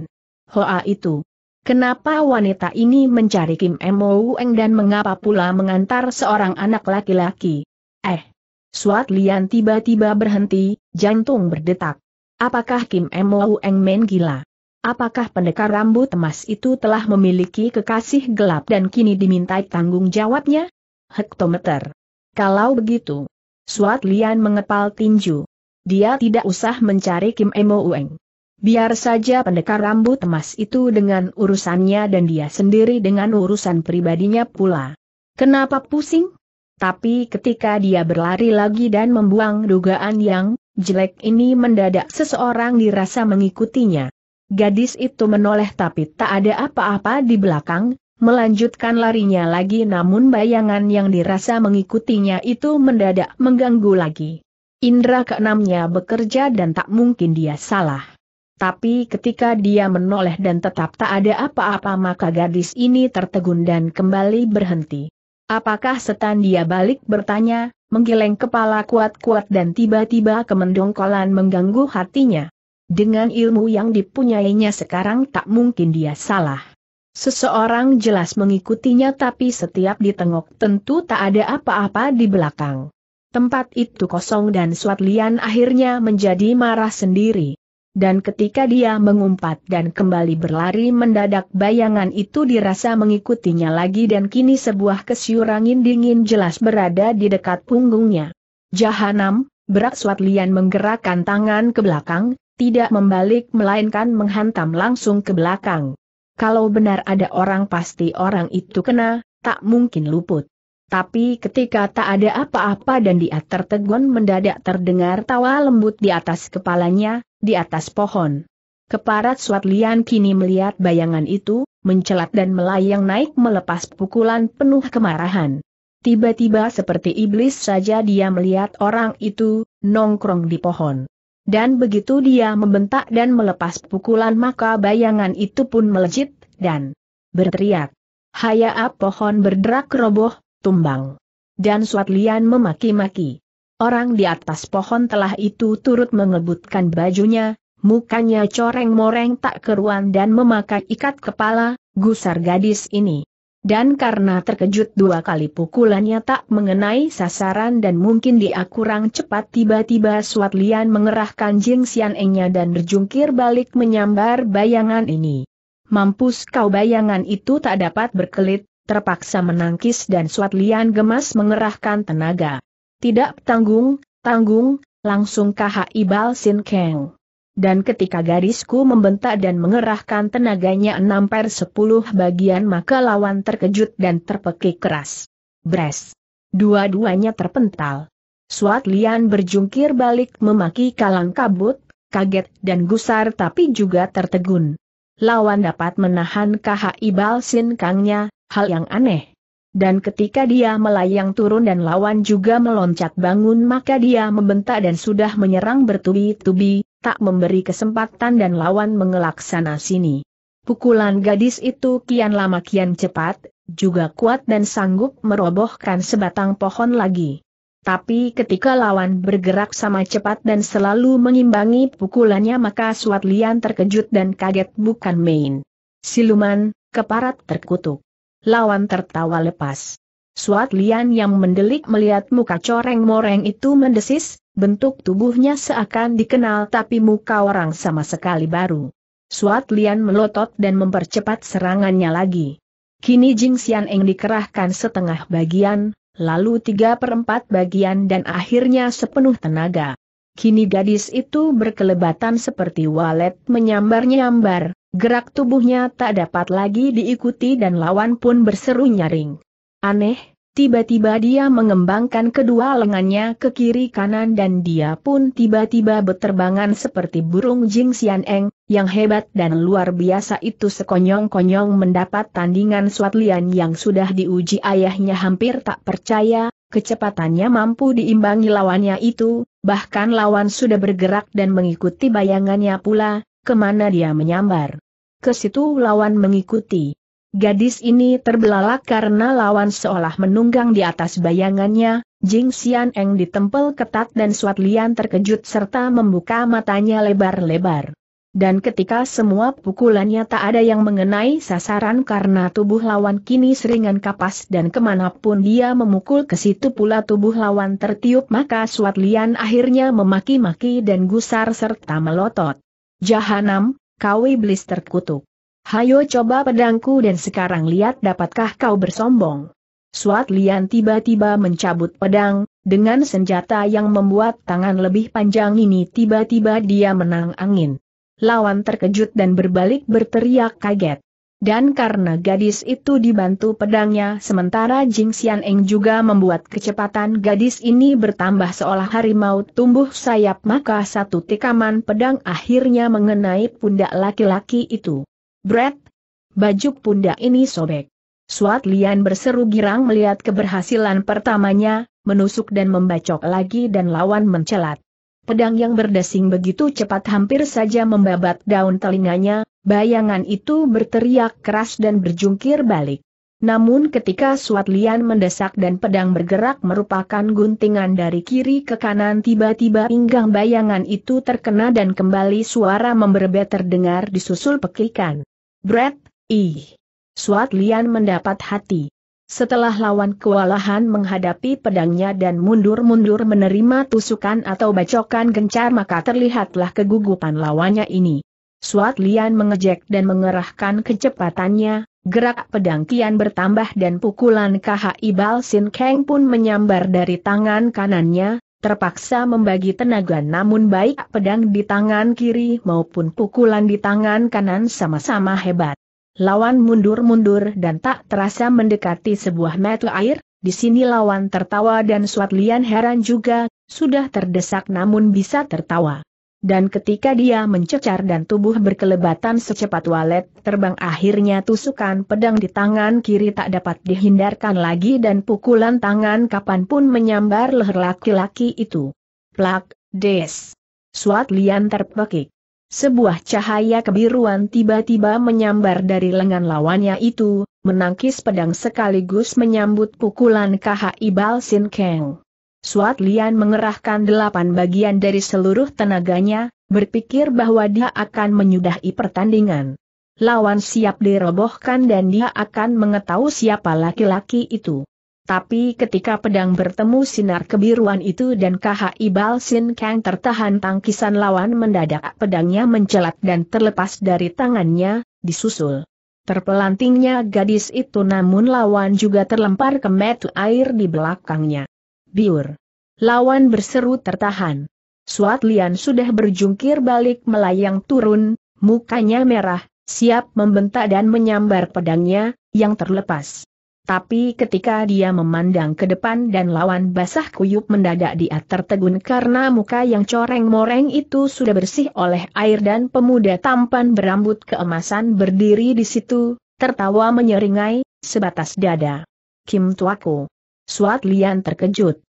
A: Hoa itu. Kenapa wanita ini mencari Kim Mo Eng dan mengapa pula mengantar seorang anak laki-laki? Eh, Suat Lian tiba-tiba berhenti, jantung berdetak. Apakah Kim Mo Eng main gila? Apakah pendekar rambut emas itu telah memiliki kekasih gelap dan kini dimintai tanggung jawabnya? Hektometer. Kalau begitu, Suat Lian mengepal tinju. Dia tidak usah mencari Kim Emo Ueng. Biar saja pendekar rambut emas itu dengan urusannya dan dia sendiri dengan urusan pribadinya pula. Kenapa pusing? Tapi ketika dia berlari lagi dan membuang dugaan yang jelek ini mendadak seseorang dirasa mengikutinya. Gadis itu menoleh tapi tak ada apa-apa di belakang, melanjutkan larinya lagi namun bayangan yang dirasa mengikutinya itu mendadak mengganggu lagi. Indra keenamnya bekerja dan tak mungkin dia salah. Tapi ketika dia menoleh dan tetap tak ada apa-apa maka gadis ini tertegun dan kembali berhenti. Apakah setan dia balik bertanya, menggeleng kepala kuat-kuat dan tiba-tiba kemendongkolan mengganggu hatinya. Dengan ilmu yang dipunyainya sekarang tak mungkin dia salah. Seseorang jelas mengikutinya tapi setiap ditengok tentu tak ada apa-apa di belakang. Tempat itu kosong dan Suat Lian akhirnya menjadi marah sendiri. Dan ketika dia mengumpat dan kembali berlari mendadak bayangan itu dirasa mengikutinya lagi dan kini sebuah kesyurangin dingin jelas berada di dekat punggungnya. Jahanam, berat Suat Lian menggerakkan tangan ke belakang, tidak membalik melainkan menghantam langsung ke belakang. Kalau benar ada orang pasti orang itu kena, tak mungkin luput. Tapi ketika tak ada apa-apa dan dia tertegun mendadak terdengar tawa lembut di atas kepalanya, di atas pohon. Keparat Suat Lian kini melihat bayangan itu, mencelat dan melayang naik melepas pukulan penuh kemarahan. Tiba-tiba seperti iblis saja dia melihat orang itu, nongkrong di pohon. Dan begitu dia membentak dan melepas pukulan maka bayangan itu pun melejit, dan berteriak. Hayaa pohon berderak roboh, tumbang. Dan Suat Lian memaki-maki. Orang di atas pohon telah itu turut mengebutkan bajunya, mukanya coreng-moreng tak keruan dan memakai ikat kepala, gusar gadis ini dan karena terkejut dua kali pukulannya tak mengenai sasaran dan mungkin dia kurang cepat tiba-tiba Suat Lian mengerahkan Jing Xian Engnya dan berjungkir balik menyambar bayangan ini. Mampus kau bayangan itu tak dapat berkelit, terpaksa menangkis dan Suat Lian gemas mengerahkan tenaga. Tidak tanggung, tanggung, langsung KHI Bal Sin Keng dan ketika garisku membentak dan mengerahkan tenaganya enam per sepuluh bagian maka lawan terkejut dan terpekik keras. Bres. Dua-duanya terpental. Suat Lian berjungkir balik memaki kalang kabut, kaget dan gusar tapi juga tertegun. Lawan dapat menahan ibal sin Kangnya, hal yang aneh. Dan ketika dia melayang turun dan lawan juga meloncat bangun maka dia membentak dan sudah menyerang bertubi-tubi, tak memberi kesempatan dan lawan mengelak sana sini. Pukulan gadis itu kian lama kian cepat, juga kuat dan sanggup merobohkan sebatang pohon lagi. Tapi ketika lawan bergerak sama cepat dan selalu mengimbangi pukulannya maka Suat Lian terkejut dan kaget bukan main. Siluman, keparat terkutuk. Lawan tertawa lepas. Suat Lian yang mendelik melihat muka coreng-moreng itu mendesis, bentuk tubuhnya seakan dikenal tapi muka orang sama sekali baru. Suat Lian melotot dan mempercepat serangannya lagi. Kini Jing Xian Eng dikerahkan setengah bagian, lalu tiga perempat bagian dan akhirnya sepenuh tenaga. Kini gadis itu berkelebatan seperti walet menyambar-nyambar, gerak tubuhnya tak dapat lagi diikuti dan lawan pun berseru nyaring. Aneh, Tiba-tiba dia mengembangkan kedua lengannya ke kiri kanan dan dia pun tiba-tiba berterbangan seperti burung Jing Xian Eng, yang hebat dan luar biasa itu sekonyong-konyong mendapat tandingan Suat Lian yang sudah diuji ayahnya hampir tak percaya, kecepatannya mampu diimbangi lawannya itu, bahkan lawan sudah bergerak dan mengikuti bayangannya pula, kemana dia menyambar. Ke situ lawan mengikuti. Gadis ini terbelalak karena lawan seolah menunggang di atas bayangannya, Jing Xian Eng ditempel ketat dan Suat Lian terkejut serta membuka matanya lebar-lebar. Dan ketika semua pukulannya tak ada yang mengenai sasaran karena tubuh lawan kini seringan kapas dan kemanapun dia memukul ke situ pula tubuh lawan tertiup maka Suat Lian akhirnya memaki-maki dan gusar serta melotot. Jahanam, kau iblis terkutuk. Hayo coba pedangku dan sekarang lihat dapatkah kau bersombong. Suat Lian tiba-tiba mencabut pedang, dengan senjata yang membuat tangan lebih panjang ini tiba-tiba dia menang angin. Lawan terkejut dan berbalik berteriak kaget. Dan karena gadis itu dibantu pedangnya sementara Jing Xian Eng juga membuat kecepatan gadis ini bertambah seolah harimau tumbuh sayap maka satu tikaman pedang akhirnya mengenai pundak laki-laki itu. Brett, baju pundak ini sobek. Suat Lian berseru girang melihat keberhasilan pertamanya, menusuk dan membacok lagi dan lawan mencelat. Pedang yang berdesing begitu cepat hampir saja membabat daun telinganya, bayangan itu berteriak keras dan berjungkir balik. Namun ketika Suat Lian mendesak dan pedang bergerak merupakan guntingan dari kiri ke kanan tiba-tiba pinggang bayangan itu terkena dan kembali suara memberbet terdengar disusul pekikan. Brett, ih. Suat Lian mendapat hati. Setelah lawan kewalahan menghadapi pedangnya dan mundur-mundur menerima tusukan atau bacokan gencar maka terlihatlah kegugupan lawannya ini. Suat Lian mengejek dan mengerahkan kecepatannya, Gerak pedang kian bertambah dan pukulan ibal sin Kang pun menyambar dari tangan kanannya, terpaksa membagi tenaga namun baik pedang di tangan kiri maupun pukulan di tangan kanan sama-sama hebat. Lawan mundur-mundur dan tak terasa mendekati sebuah mata air, di sini lawan tertawa dan Suat Lian heran juga, sudah terdesak namun bisa tertawa. Dan ketika dia mencecar dan tubuh berkelebatan secepat walet, terbang akhirnya tusukan pedang di tangan kiri tak dapat dihindarkan lagi dan pukulan tangan kapanpun menyambar leher laki-laki itu. Plak, des. Suat Lian terpekik. Sebuah cahaya kebiruan tiba-tiba menyambar dari lengan lawannya itu, menangkis pedang sekaligus menyambut pukulan KHI Ibal Sin Keng. Suat Lian mengerahkan delapan bagian dari seluruh tenaganya, berpikir bahwa dia akan menyudahi pertandingan. Lawan siap dirobohkan dan dia akan mengetahui siapa laki-laki itu. Tapi ketika pedang bertemu sinar kebiruan itu dan ibal sin Kang tertahan tangkisan lawan mendadak pedangnya mencelat dan terlepas dari tangannya, disusul. Terpelantingnya gadis itu namun lawan juga terlempar ke metu air di belakangnya biur. Lawan berseru tertahan. Suat Lian sudah berjungkir balik melayang turun, mukanya merah, siap membentak dan menyambar pedangnya, yang terlepas. Tapi ketika dia memandang ke depan dan lawan basah kuyup mendadak dia tertegun karena muka yang coreng-moreng itu sudah bersih oleh air dan pemuda tampan berambut keemasan berdiri di situ, tertawa menyeringai, sebatas dada. Kim Tuaku. Suat Lian terkejut.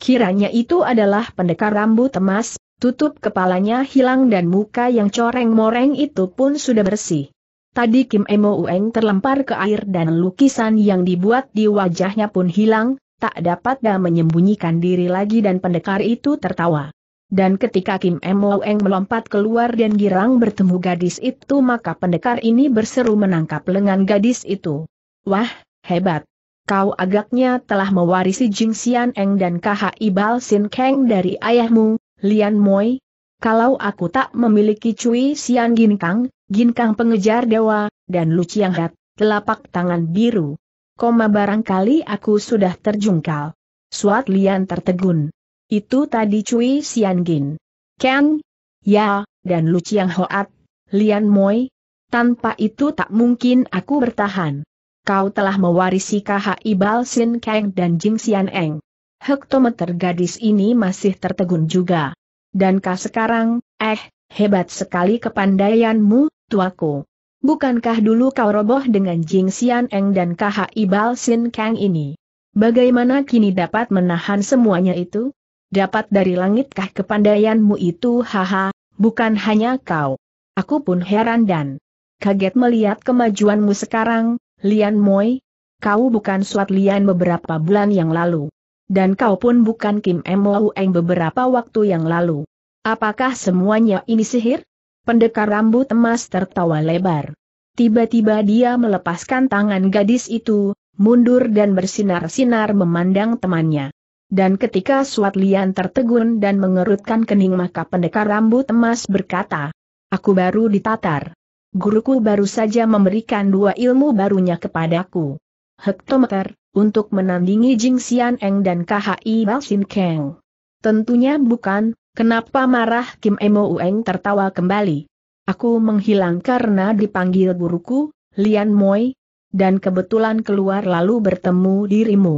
A: Kiranya itu adalah pendekar rambut emas, tutup kepalanya hilang dan muka yang coreng-moreng itu pun sudah bersih. Tadi Kim Emo Ueng terlempar ke air dan lukisan yang dibuat di wajahnya pun hilang, tak dapat dah menyembunyikan diri lagi dan pendekar itu tertawa. Dan ketika Kim Emo Ueng melompat keluar dan girang bertemu gadis itu maka pendekar ini berseru menangkap lengan gadis itu. Wah, hebat kau agaknya telah mewarisi Jing Xian Eng dan KHI Ibal Sin Kang dari ayahmu, Lian Moi. Kalau aku tak memiliki Cui Xian Gin Kang, Gin Kang pengejar dewa, dan Lu Chiang Hat, telapak tangan biru. Koma barangkali aku sudah terjungkal. Suat Lian tertegun. Itu tadi Cui Xian Gin. Kang? Ya, dan Lu Chiang Hoat, Lian Moi. Tanpa itu tak mungkin aku bertahan kau telah mewarisi KHI Balsin Kang dan Jing Xian Eng. Hektometer gadis ini masih tertegun juga. Dan kah sekarang, eh, hebat sekali kepandaianmu, tuaku. Bukankah dulu kau roboh dengan Jing Xian Eng dan KHI Balsin Kang ini? Bagaimana kini dapat menahan semuanya itu? Dapat dari langitkah kepandaianmu itu haha, bukan hanya kau. Aku pun heran dan kaget melihat kemajuanmu sekarang, Lian Moi, kau bukan Suat Lian beberapa bulan yang lalu. Dan kau pun bukan Kim Mo Eng beberapa waktu yang lalu. Apakah semuanya ini sihir? Pendekar rambut emas tertawa lebar. Tiba-tiba dia melepaskan tangan gadis itu, mundur dan bersinar-sinar memandang temannya. Dan ketika Suat Lian tertegun dan mengerutkan kening maka pendekar rambut emas berkata, Aku baru ditatar guruku baru saja memberikan dua ilmu barunya kepadaku. Hektometer, untuk menandingi Jing Xian Eng dan KHI Balsin Kang. Tentunya bukan, kenapa marah Kim Emo Ueng tertawa kembali. Aku menghilang karena dipanggil guruku, Lian Moi, dan kebetulan keluar lalu bertemu dirimu.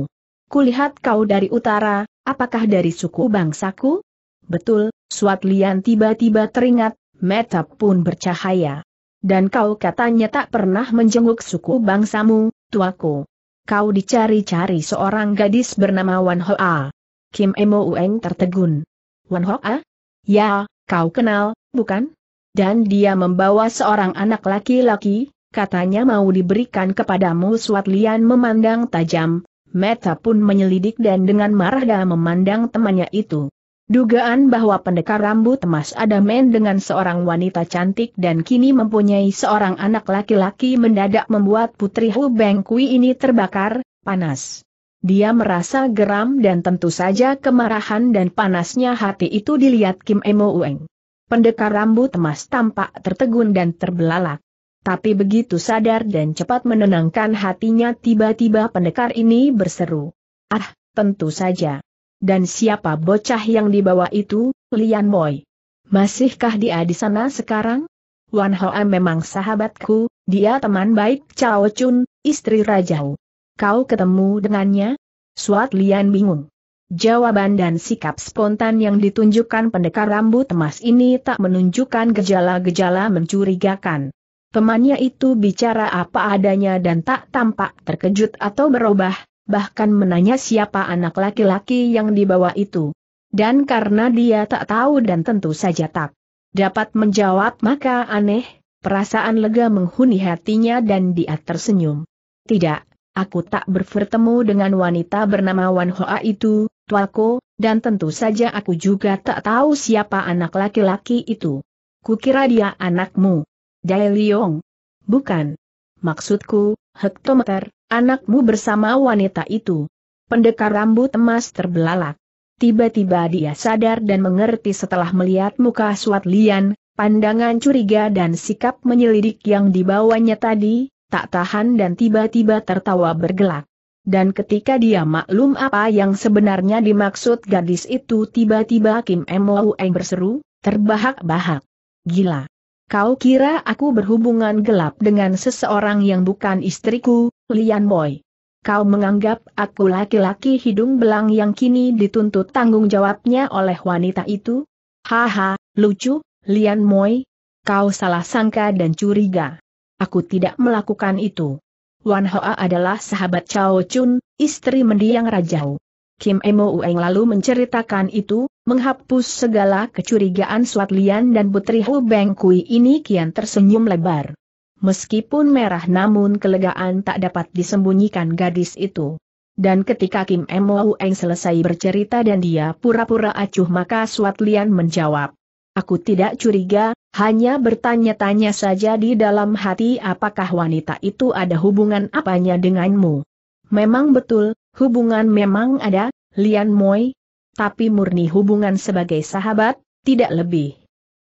A: Kulihat kau dari utara, apakah dari suku bangsaku? Betul, Suat Lian tiba-tiba teringat, mata pun bercahaya. Dan kau katanya tak pernah menjenguk suku bangsamu, tuaku. Kau dicari-cari seorang gadis bernama Wan Hoa. Kim Emo Ueng tertegun. Wan Hoa? Ya, kau kenal, bukan? Dan dia membawa seorang anak laki-laki, katanya mau diberikan kepadamu Suat Lian memandang tajam, Meta pun menyelidik dan dengan marah dia memandang temannya itu. Dugaan bahwa pendekar rambut emas Adamen dengan seorang wanita cantik dan kini mempunyai seorang anak laki-laki mendadak membuat Putri Hu Beng Kui ini terbakar, panas. Dia merasa geram dan tentu saja kemarahan dan panasnya hati itu dilihat Kim Emo Ueng. Pendekar rambut emas tampak tertegun dan terbelalak. Tapi begitu sadar dan cepat menenangkan hatinya tiba-tiba pendekar ini berseru. Ah, tentu saja. Dan siapa bocah yang dibawa itu, Lian Moy? Masihkah dia di sana sekarang? Wan Hoa memang sahabatku, dia teman baik Cao Chun, istri Wu. Kau ketemu dengannya? Suat Lian bingung. Jawaban dan sikap spontan yang ditunjukkan pendekar rambut emas ini tak menunjukkan gejala-gejala mencurigakan. Temannya itu bicara apa adanya dan tak tampak terkejut atau berubah, bahkan menanya siapa anak laki-laki yang dibawa itu. Dan karena dia tak tahu dan tentu saja tak dapat menjawab maka aneh, perasaan lega menghuni hatinya dan dia tersenyum. Tidak, aku tak bertemu dengan wanita bernama Wan Hoa itu, Tuako, dan tentu saja aku juga tak tahu siapa anak laki-laki itu. Kukira dia anakmu. Dai Liong. Bukan. Maksudku, hektometer, Anakmu bersama wanita itu. Pendekar rambut emas terbelalak. Tiba-tiba dia sadar dan mengerti setelah melihat muka Suat Lian, pandangan curiga dan sikap menyelidik yang dibawanya tadi, tak tahan dan tiba-tiba tertawa bergelak. Dan ketika dia maklum apa yang sebenarnya dimaksud gadis itu tiba-tiba Kim Eng berseru, terbahak-bahak. Gila. Kau kira aku berhubungan gelap dengan seseorang yang bukan istriku, Lian Boy? Kau menganggap aku laki-laki hidung belang yang kini dituntut tanggung jawabnya oleh wanita itu? Haha, lucu, Lian Moy. Kau salah sangka dan curiga. Aku tidak melakukan itu. Wan Hoa adalah sahabat Chao Chun, istri mendiang Rajau. Kim Emo Ueng lalu menceritakan itu, menghapus segala kecurigaan Suat Lian dan Putri Hu Beng Kui ini kian tersenyum lebar. Meskipun merah namun kelegaan tak dapat disembunyikan gadis itu. Dan ketika Kim Emo Ueng selesai bercerita dan dia pura-pura acuh maka Suat Lian menjawab. Aku tidak curiga, hanya bertanya-tanya saja di dalam hati apakah wanita itu ada hubungan apanya denganmu. Memang betul, Hubungan memang ada, Lian Moi, tapi murni hubungan sebagai sahabat, tidak lebih.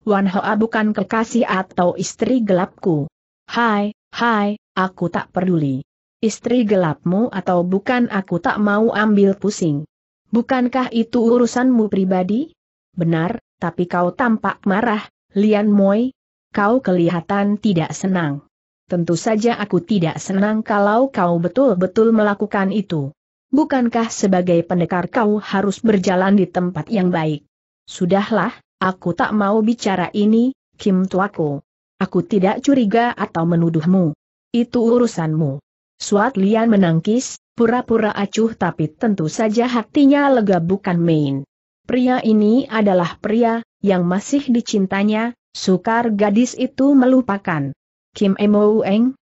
A: Wan Hoa bukan kekasih atau istri gelapku. Hai, hai, aku tak peduli. Istri gelapmu atau bukan aku tak mau ambil pusing. Bukankah itu urusanmu pribadi? Benar, tapi kau tampak marah, Lian Moi. Kau kelihatan tidak senang. Tentu saja aku tidak senang kalau kau betul-betul melakukan itu bukankah sebagai pendekar kau harus berjalan di tempat yang baik? Sudahlah, aku tak mau bicara ini, Kim Tuaku. Aku tidak curiga atau menuduhmu. Itu urusanmu. Suat Lian menangkis, pura-pura acuh tapi tentu saja hatinya lega bukan main. Pria ini adalah pria, yang masih dicintanya, sukar gadis itu melupakan. Kim Emo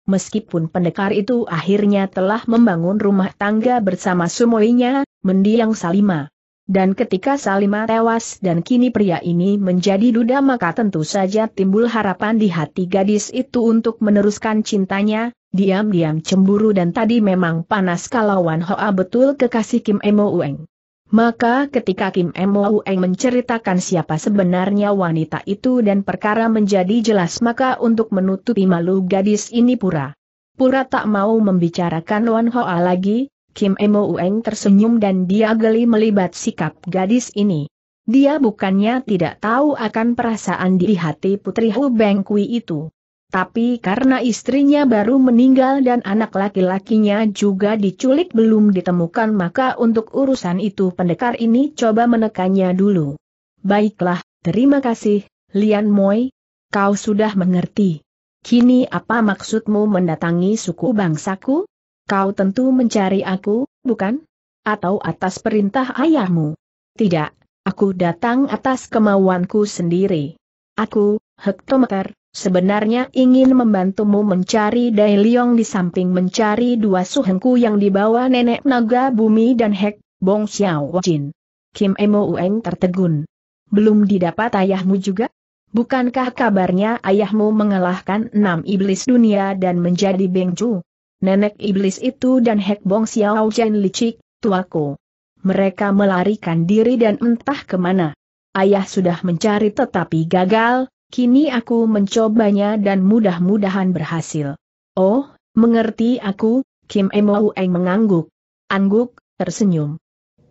A: meskipun pendekar itu akhirnya telah membangun rumah tangga bersama sumoinya, mendiang Salima. Dan ketika Salima tewas dan kini pria ini menjadi duda maka tentu saja timbul harapan di hati gadis itu untuk meneruskan cintanya, diam-diam cemburu dan tadi memang panas kalau Wan Hoa betul kekasih Kim Emo Ueng. Maka ketika Kim Ueng menceritakan siapa sebenarnya wanita itu dan perkara menjadi jelas maka untuk menutupi malu gadis ini pura-pura tak mau membicarakan Wan Hoa lagi, Kim Ueng tersenyum dan dia geli melibat sikap gadis ini. Dia bukannya tidak tahu akan perasaan di hati Putri Hu Kui itu. Tapi karena istrinya baru meninggal dan anak laki-lakinya juga diculik belum ditemukan maka untuk urusan itu pendekar ini coba menekannya dulu. Baiklah, terima kasih, Lian Moi. Kau sudah mengerti. Kini apa maksudmu mendatangi suku bangsaku? Kau tentu mencari aku, bukan? Atau atas perintah ayahmu? Tidak, aku datang atas kemauanku sendiri. Aku, Hektometer, Sebenarnya ingin membantumu mencari Dai Liong di samping mencari dua suhengku yang dibawa nenek naga bumi dan Hek, Bong Xiao Jin. Kim Emo Ueng tertegun. Belum didapat ayahmu juga? Bukankah kabarnya ayahmu mengalahkan enam iblis dunia dan menjadi Bengcu? Nenek iblis itu dan Hek Bong Xiao Jin licik, tuaku. Mereka melarikan diri dan entah kemana. Ayah sudah mencari tetapi gagal, Kini aku mencobanya dan mudah-mudahan berhasil. Oh, mengerti aku, Kim Emo Eng mengangguk. Angguk, tersenyum.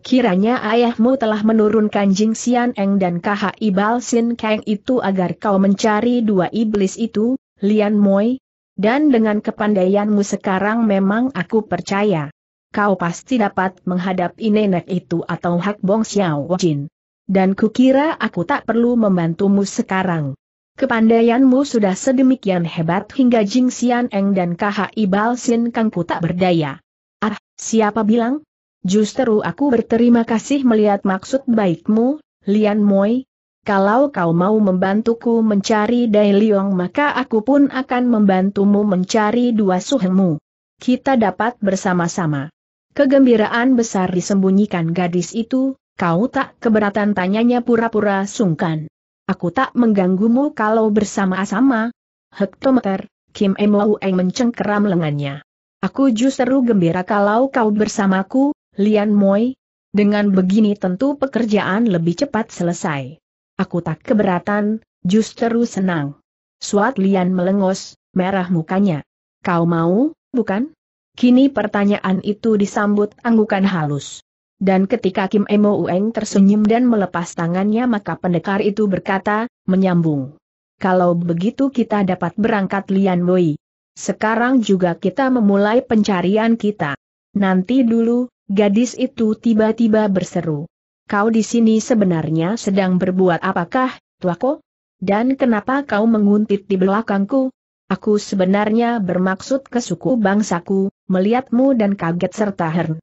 A: Kiranya ayahmu telah menurunkan Jing Xian Eng dan KHI Ibal Sin Kang itu agar kau mencari dua iblis itu, Lian Moi. Dan dengan kepandaianmu sekarang memang aku percaya. Kau pasti dapat menghadapi nenek itu atau Hak Bong Xiao Jin. Dan kukira aku tak perlu membantumu sekarang. Kepandaianmu sudah sedemikian hebat hingga Jing Xian Eng dan Ibal Sin Kangku tak berdaya. Ah, siapa bilang? Justru aku berterima kasih melihat maksud baikmu, Lian Moi. Kalau kau mau membantuku mencari Dai Liong maka aku pun akan membantumu mencari dua suhengmu. Kita dapat bersama-sama. Kegembiraan besar disembunyikan gadis itu, kau tak keberatan tanyanya pura-pura sungkan. Aku tak mengganggumu kalau bersama-sama. Hektometer, Kim Emou Eng mencengkeram lengannya. Aku justru gembira kalau kau bersamaku, Lian Moi. Dengan begini tentu pekerjaan lebih cepat selesai. Aku tak keberatan, justru senang. Suat Lian melengos, merah mukanya. Kau mau, bukan? Kini pertanyaan itu disambut anggukan halus. Dan ketika Kim Emo Ueng tersenyum dan melepas tangannya maka pendekar itu berkata, menyambung. Kalau begitu kita dapat berangkat Lian Wei. Sekarang juga kita memulai pencarian kita. Nanti dulu, gadis itu tiba-tiba berseru. Kau di sini sebenarnya sedang berbuat apakah, tuako? Dan kenapa kau menguntit di belakangku? Aku sebenarnya bermaksud ke suku bangsaku, melihatmu dan kaget serta hern.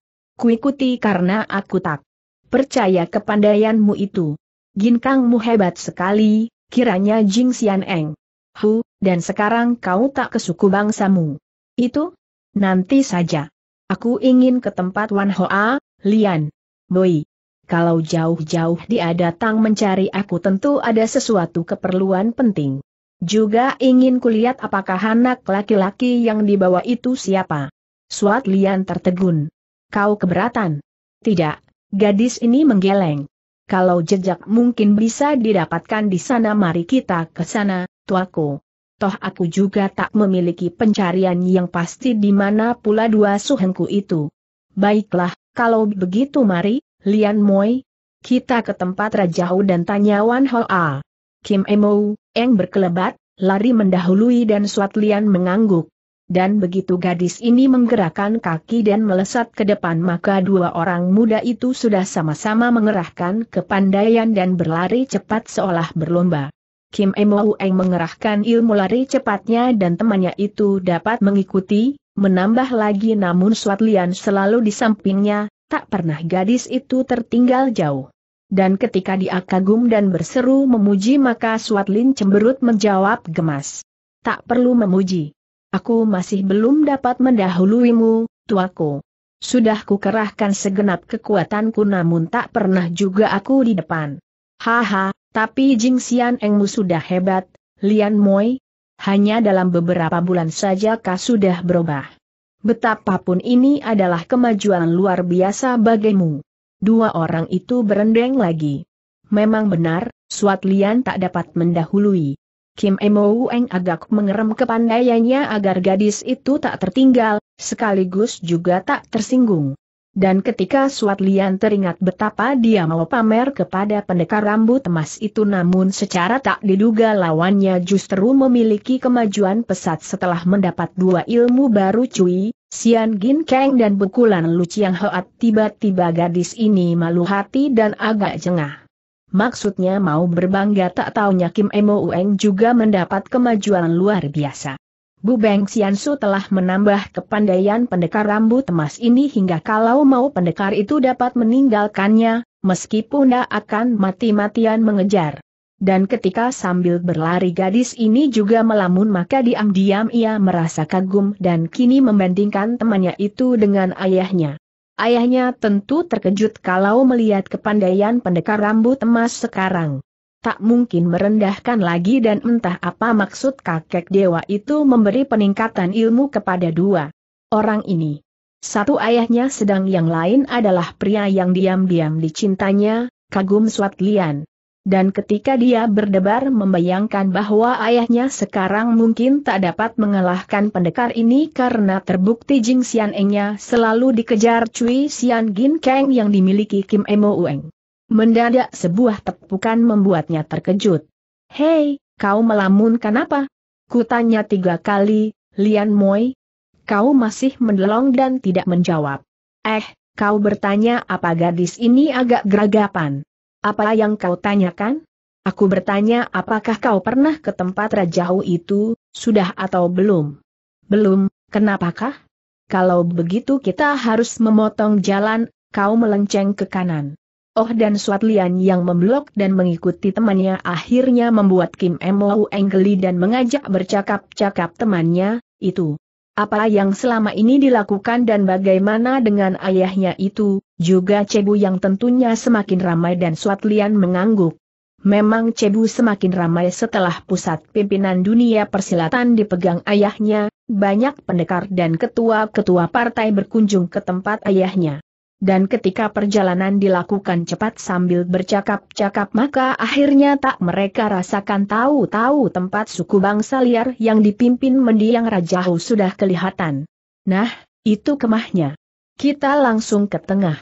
A: Kuikuti karena aku tak percaya kepandaianmu itu. Ginkangmu hebat sekali, kiranya Jing Xian Eng. Hu, dan sekarang kau tak ke suku bangsamu. Itu? Nanti saja. Aku ingin ke tempat Wan Hoa, Lian. Boy. Kalau jauh-jauh dia datang mencari aku tentu ada sesuatu keperluan penting. Juga ingin kulihat apakah anak laki-laki yang dibawa itu siapa. Suat Lian tertegun. Kau keberatan? Tidak, gadis ini menggeleng. Kalau jejak mungkin bisa didapatkan di sana mari kita ke sana, tuaku. Toh aku juga tak memiliki pencarian yang pasti di mana pula dua suhengku itu. Baiklah, kalau begitu mari, Lian Moi, kita ke tempat Raja Hu dan tanya Wan Hoa. Kim Emo, Eng berkelebat, lari mendahului dan Suat Lian mengangguk dan begitu gadis ini menggerakkan kaki dan melesat ke depan maka dua orang muda itu sudah sama-sama mengerahkan kepandaian dan berlari cepat seolah berlomba. Kim Emoueng mengerahkan ilmu lari cepatnya dan temannya itu dapat mengikuti, menambah lagi namun Suat Lian selalu di sampingnya, tak pernah gadis itu tertinggal jauh. Dan ketika dia kagum dan berseru memuji maka Suat Lin cemberut menjawab gemas. Tak perlu memuji. Aku masih belum dapat mendahuluimu, tuaku. Sudah kukerahkan segenap kekuatanku namun tak pernah juga aku di depan. Haha, tapi Jing Xian Engmu sudah hebat, Lian Moi. Hanya dalam beberapa bulan saja kau sudah berubah. Betapapun ini adalah kemajuan luar biasa bagimu. Dua orang itu berendeng lagi. Memang benar, Suat Lian tak dapat mendahului. Kim Emoeng Eng agak mengerem kepandaiannya agar gadis itu tak tertinggal, sekaligus juga tak tersinggung. Dan ketika Suat Lian teringat betapa dia mau pamer kepada pendekar rambut emas itu namun secara tak diduga lawannya justru memiliki kemajuan pesat setelah mendapat dua ilmu baru cuy, Sian Gin Kang dan bukulan Lu Chiang Hoat tiba-tiba gadis ini malu hati dan agak jengah maksudnya mau berbangga tak taunya Kim Emo Ueng juga mendapat kemajuan luar biasa. Bu Beng Xiansu telah menambah kepandaian pendekar rambut emas ini hingga kalau mau pendekar itu dapat meninggalkannya, meskipun dia akan mati-matian mengejar. Dan ketika sambil berlari gadis ini juga melamun maka diam-diam ia merasa kagum dan kini membandingkan temannya itu dengan ayahnya. Ayahnya tentu terkejut kalau melihat kepandaian pendekar rambut emas sekarang. Tak mungkin merendahkan lagi dan entah apa maksud kakek dewa itu memberi peningkatan ilmu kepada dua orang ini. Satu ayahnya sedang yang lain adalah pria yang diam-diam dicintanya, kagum Swatlian. Dan ketika dia berdebar membayangkan bahwa ayahnya sekarang mungkin tak dapat mengalahkan pendekar ini karena terbukti Jing Xian Engnya selalu dikejar Cui Xian Gin Kang yang dimiliki Kim Emo Ueng. Mendadak sebuah tepukan membuatnya terkejut. Hei, kau melamun kenapa? Kutanya tiga kali, Lian Moi. Kau masih mendelong dan tidak menjawab. Eh, kau bertanya apa gadis ini agak geragapan. Apa yang kau tanyakan? Aku bertanya apakah kau pernah ke tempat Rajau itu, sudah atau belum? Belum, kenapakah? Kalau begitu kita harus memotong jalan, kau melenceng ke kanan. Oh dan Suat Lian yang memblok dan mengikuti temannya akhirnya membuat Kim Mo Enggeli dan mengajak bercakap-cakap temannya, itu. Apa yang selama ini dilakukan dan bagaimana dengan ayahnya itu, juga Cebu yang tentunya semakin ramai dan Swatlian mengangguk. Memang Cebu semakin ramai setelah pusat pimpinan dunia persilatan dipegang ayahnya, banyak pendekar dan ketua-ketua partai berkunjung ke tempat ayahnya dan ketika perjalanan dilakukan cepat sambil bercakap-cakap maka akhirnya tak mereka rasakan tahu-tahu tempat suku bangsa liar yang dipimpin mendiang raja Hu sudah kelihatan. Nah, itu kemahnya. Kita langsung ke tengah.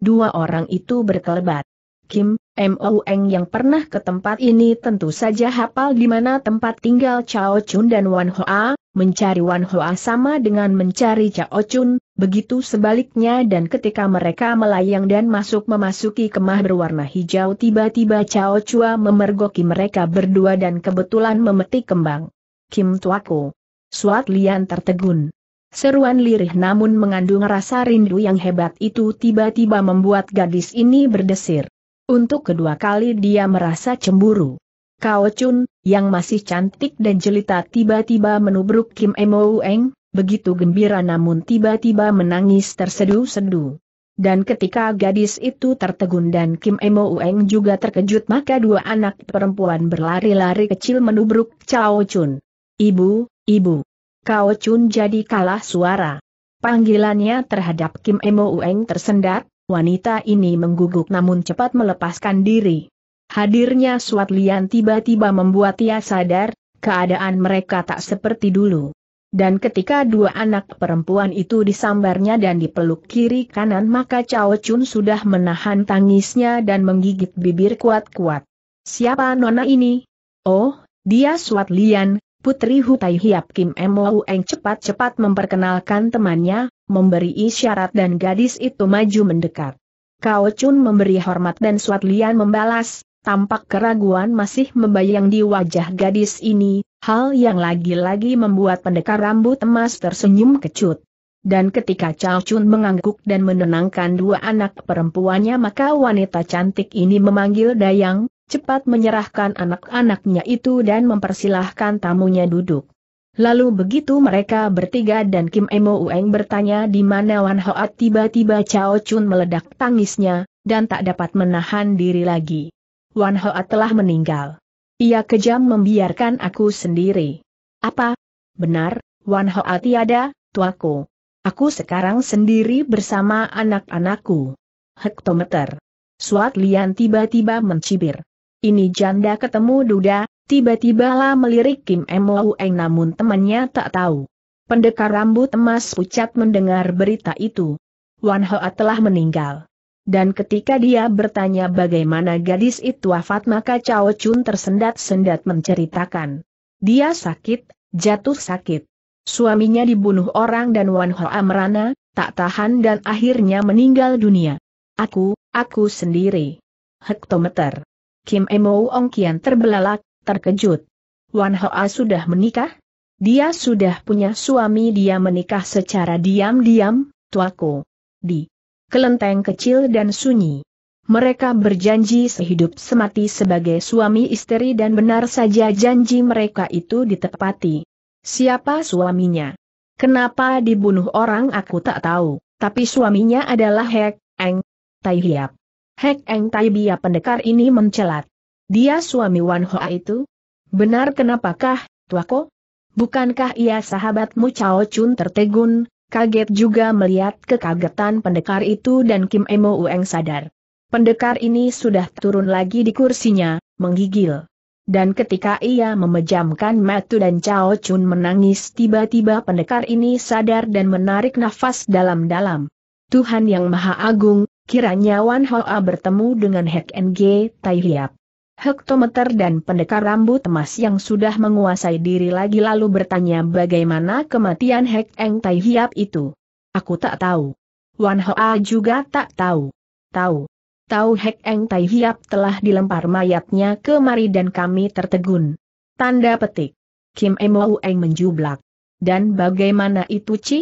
A: Dua orang itu berkelebat. Kim, Moeng yang pernah ke tempat ini tentu saja hafal di mana tempat tinggal Chao Chun dan Wan Hoa, mencari Wan Hoa sama dengan mencari Cao Chun, begitu sebaliknya dan ketika mereka melayang dan masuk memasuki kemah berwarna hijau tiba-tiba Cao Chua memergoki mereka berdua dan kebetulan memetik kembang. Kim Tuaku. Suat Lian tertegun. Seruan lirih namun mengandung rasa rindu yang hebat itu tiba-tiba membuat gadis ini berdesir. Untuk kedua kali dia merasa cemburu. Kao Chun, yang masih cantik dan jelita tiba-tiba menubruk Kim Emo Eng, begitu gembira namun tiba-tiba menangis tersedu-sedu. Dan ketika gadis itu tertegun dan Kim Emo Ueng juga terkejut maka dua anak perempuan berlari-lari kecil menubruk Cao Chun. Ibu, ibu. Cao Chun jadi kalah suara. Panggilannya terhadap Kim Emo Ueng tersendat, wanita ini mengguguk namun cepat melepaskan diri. Hadirnya Suat Lian tiba-tiba membuat ia sadar, keadaan mereka tak seperti dulu. Dan ketika dua anak perempuan itu disambarnya dan dipeluk kiri kanan maka Cao Chun sudah menahan tangisnya dan menggigit bibir kuat-kuat. Siapa nona ini? Oh, dia Suat Lian, Putri Hutai Hiap Kim Mou Eng cepat-cepat memperkenalkan temannya, memberi isyarat dan gadis itu maju mendekat. Cao Chun memberi hormat dan Suat Lian membalas, Tampak keraguan masih membayang di wajah gadis ini, hal yang lagi-lagi membuat pendekar rambut emas tersenyum kecut. Dan ketika Chao Chun mengangguk dan menenangkan dua anak perempuannya maka wanita cantik ini memanggil Dayang, cepat menyerahkan anak-anaknya itu dan mempersilahkan tamunya duduk. Lalu begitu mereka bertiga dan Kim Emo Ueng bertanya di mana Wan Hoat tiba-tiba Chao Chun meledak tangisnya, dan tak dapat menahan diri lagi. Wan Hoa telah meninggal. Ia kejam membiarkan aku sendiri. Apa? Benar, Wan Hoa tiada, tuaku. Aku sekarang sendiri bersama anak-anakku. Hektometer. Suat Lian tiba-tiba mencibir. Ini janda ketemu duda, tiba-tibalah melirik Kim Emo Eng namun temannya tak tahu. Pendekar rambut emas pucat mendengar berita itu. Wan Hoa telah meninggal. Dan ketika dia bertanya bagaimana gadis itu wafat maka Cao Chun tersendat-sendat menceritakan. Dia sakit, jatuh sakit. Suaminya dibunuh orang dan Wan Hoa merana, tak tahan dan akhirnya meninggal dunia. Aku, aku sendiri. Hektometer. Kim Emo Ong kian terbelalak, terkejut. Wan Hoa sudah menikah? Dia sudah punya suami dia menikah secara diam-diam, tuaku. Di kelenteng kecil dan sunyi. Mereka berjanji sehidup semati sebagai suami istri dan benar saja janji mereka itu ditepati. Siapa suaminya? Kenapa dibunuh orang aku tak tahu, tapi suaminya adalah Hek Eng Tai Hiap. Hek Eng Tai Bia pendekar ini mencelat. Dia suami Wan Hoa itu? Benar kenapakah, tuako? Bukankah ia sahabatmu Cao Chun tertegun, Kaget juga melihat kekagetan pendekar itu dan Kim Emo Ueng sadar. Pendekar ini sudah turun lagi di kursinya, menggigil. Dan ketika ia memejamkan mata dan Chao Chun menangis tiba-tiba pendekar ini sadar dan menarik nafas dalam-dalam. Tuhan Yang Maha Agung, kiranya Wan Hoa bertemu dengan Hek N.G. Tai Hiap hektometer dan pendekar rambut emas yang sudah menguasai diri lagi lalu bertanya bagaimana kematian Hek Eng Tai Hiap itu. Aku tak tahu. Wan Hoa juga tak tahu. Tahu. Tahu Hek Eng Tai Hiap telah dilempar mayatnya kemari dan kami tertegun. Tanda petik. Kim Emo Eng menjublak. Dan bagaimana itu Ci?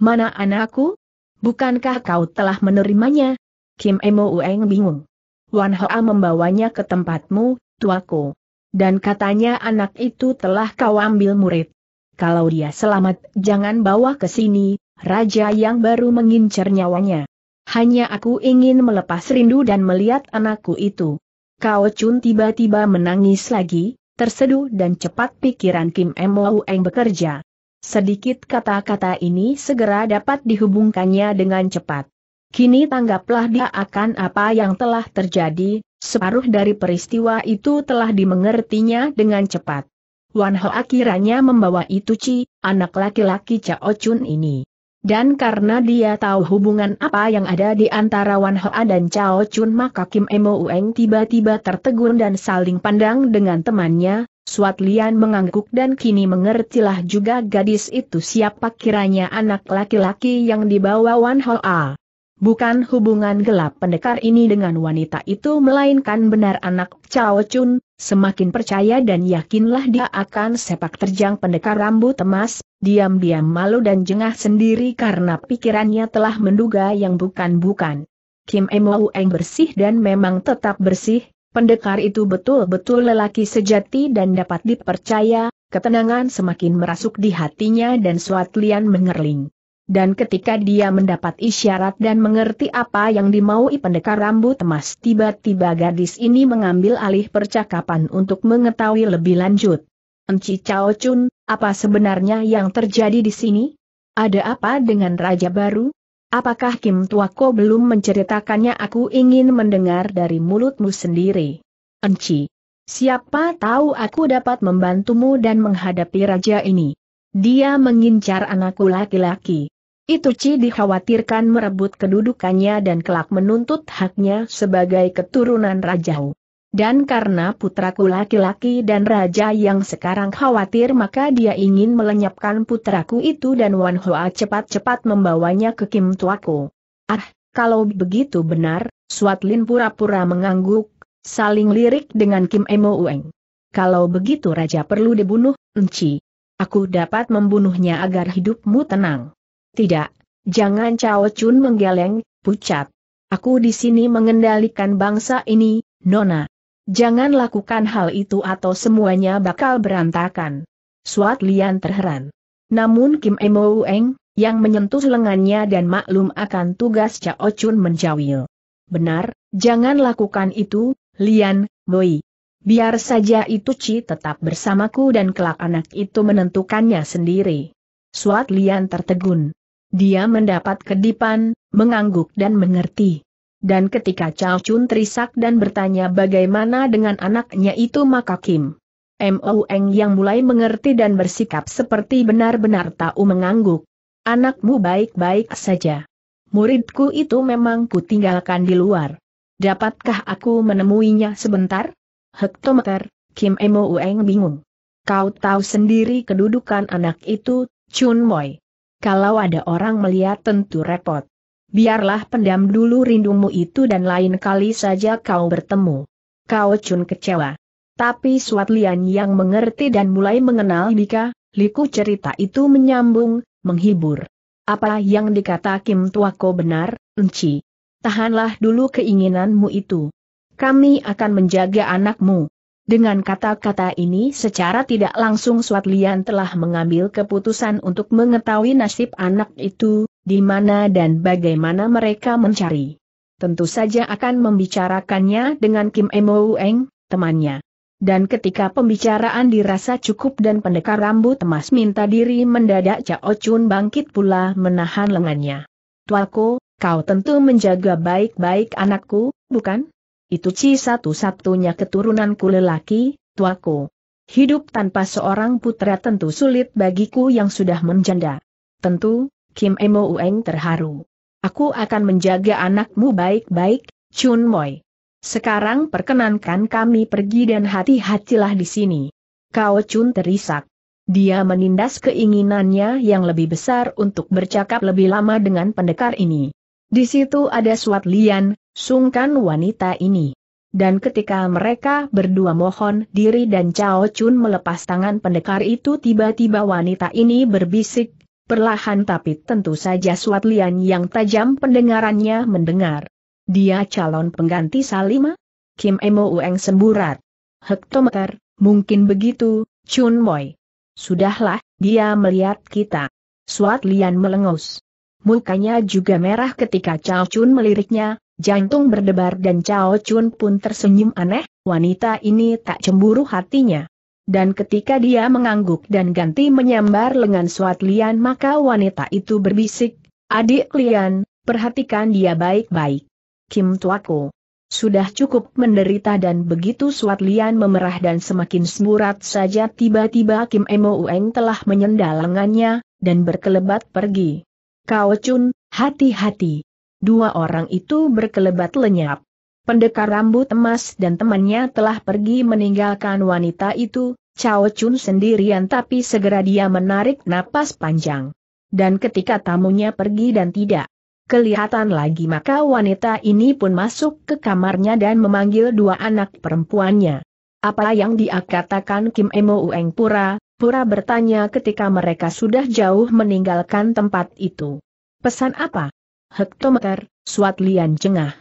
A: Mana anakku? Bukankah kau telah menerimanya? Kim Emo Eng bingung. Wan Hoa membawanya ke tempatmu, tuaku. Dan katanya anak itu telah kau ambil murid. Kalau dia selamat, jangan bawa ke sini, raja yang baru mengincar nyawanya. Hanya aku ingin melepas rindu dan melihat anakku itu. Kau Chun tiba-tiba menangis lagi, terseduh dan cepat pikiran Kim Mo Eng bekerja. Sedikit kata-kata ini segera dapat dihubungkannya dengan cepat. Kini tanggaplah dia akan apa yang telah terjadi, separuh dari peristiwa itu telah dimengertinya dengan cepat. Wan Ho akhirnya membawa itu Ci, anak laki-laki Cao Chun ini. Dan karena dia tahu hubungan apa yang ada di antara Wan Ho dan Cao Chun maka Kim Emo Ueng tiba-tiba tertegun dan saling pandang dengan temannya, Suat Lian mengangguk dan kini mengertilah juga gadis itu siapa kiranya anak laki-laki yang dibawa Wan Hoa bukan hubungan gelap pendekar ini dengan wanita itu melainkan benar anak Chao Chun, semakin percaya dan yakinlah dia akan sepak terjang pendekar rambut emas, diam-diam malu dan jengah sendiri karena pikirannya telah menduga yang bukan-bukan. Kim Emo Eng bersih dan memang tetap bersih, pendekar itu betul-betul lelaki sejati dan dapat dipercaya, ketenangan semakin merasuk di hatinya dan Suatlian mengerling. Dan ketika dia mendapat isyarat dan mengerti apa yang dimaui pendekar rambut emas tiba-tiba gadis ini mengambil alih percakapan untuk mengetahui lebih lanjut. Enci Chao Chun, apa sebenarnya yang terjadi di sini? Ada apa dengan Raja Baru? Apakah Kim Tuako belum menceritakannya aku ingin mendengar dari mulutmu sendiri? Enci. Siapa tahu aku dapat membantumu dan menghadapi raja ini. Dia mengincar anakku laki-laki. Itu Ci dikhawatirkan merebut kedudukannya dan kelak menuntut haknya sebagai keturunan raja. Dan karena putraku laki-laki dan raja yang sekarang khawatir maka dia ingin melenyapkan putraku itu dan Wan Hoa cepat-cepat membawanya ke Kim Tuaku. Ah, kalau begitu benar, Suat Lin pura-pura mengangguk, saling lirik dengan Kim Emo Ueng. Kalau begitu raja perlu dibunuh, Nci. Aku dapat membunuhnya agar hidupmu tenang. Tidak, jangan Cao Chun menggeleng, pucat. Aku di sini mengendalikan bangsa ini, Nona. Jangan lakukan hal itu atau semuanya bakal berantakan. Suat Lian terheran. Namun Kim Emo Eng, yang menyentuh lengannya dan maklum akan tugas Cao Chun menjawil. Benar, jangan lakukan itu, Lian, boy. Biar saja itu Ci tetap bersamaku dan kelak anak itu menentukannya sendiri. Suat Lian tertegun. Dia mendapat kedipan, mengangguk dan mengerti. Dan ketika Chao Chun terisak dan bertanya bagaimana dengan anaknya itu maka Kim M.O. Eng yang mulai mengerti dan bersikap seperti benar-benar tahu mengangguk. Anakmu baik-baik saja. Muridku itu memang ku tinggalkan di luar. Dapatkah aku menemuinya sebentar? Hektometer, Kim M.O. Eng bingung. Kau tahu sendiri kedudukan anak itu, Chun Moi kalau ada orang melihat tentu repot. Biarlah pendam dulu rindumu itu dan lain kali saja kau bertemu. Kau cun kecewa. Tapi Suat Lian yang mengerti dan mulai mengenal Dika, Liku cerita itu menyambung, menghibur. Apa yang dikata Kim Tuako benar, Enci? Tahanlah dulu keinginanmu itu. Kami akan menjaga anakmu. Dengan kata-kata ini secara tidak langsung Suat Lian telah mengambil keputusan untuk mengetahui nasib anak itu, di mana dan bagaimana mereka mencari. Tentu saja akan membicarakannya dengan Kim Emo Eng, temannya. Dan ketika pembicaraan dirasa cukup dan pendekar rambut emas minta diri mendadak Cao Chun bangkit pula menahan lengannya. Tuaku, kau tentu menjaga baik-baik anakku, bukan? itu Ci satu-satunya keturunanku lelaki, tuaku. Hidup tanpa seorang putra tentu sulit bagiku yang sudah menjanda. Tentu, Kim Emo Ueng terharu. Aku akan menjaga anakmu baik-baik, Chun Moi. Sekarang perkenankan kami pergi dan hati-hatilah di sini. kau Chun terisak. Dia menindas keinginannya yang lebih besar untuk bercakap lebih lama dengan pendekar ini. Di situ ada Suat Lian, sungkan wanita ini. Dan ketika mereka berdua mohon diri dan Chao Chun melepas tangan pendekar itu tiba-tiba wanita ini berbisik, perlahan tapi tentu saja Suat Lian yang tajam pendengarannya mendengar. Dia calon pengganti Salima? Kim Emo Ueng semburat. Hektometer, mungkin begitu, Chun Moi. Sudahlah, dia melihat kita. Suat Lian melengus. Mukanya juga merah ketika Chao Chun meliriknya, Jantung berdebar dan Cao Chun pun tersenyum aneh, wanita ini tak cemburu hatinya. Dan ketika dia mengangguk dan ganti menyambar lengan Suat Lian maka wanita itu berbisik, Adik Lian, perhatikan dia baik-baik. Kim Tuako. Sudah cukup menderita dan begitu Suat Lian memerah dan semakin semburat saja tiba-tiba Kim Emo Ueng telah menyendal lengannya, dan berkelebat pergi. Kao Chun, hati-hati dua orang itu berkelebat lenyap. Pendekar rambut emas dan temannya telah pergi meninggalkan wanita itu, Chao Chun sendirian tapi segera dia menarik napas panjang. Dan ketika tamunya pergi dan tidak kelihatan lagi maka wanita ini pun masuk ke kamarnya dan memanggil dua anak perempuannya. Apa yang dia katakan Kim Emo Ueng Pura, Pura bertanya ketika mereka sudah jauh meninggalkan tempat itu. Pesan apa? hektometer, suat lian jengah.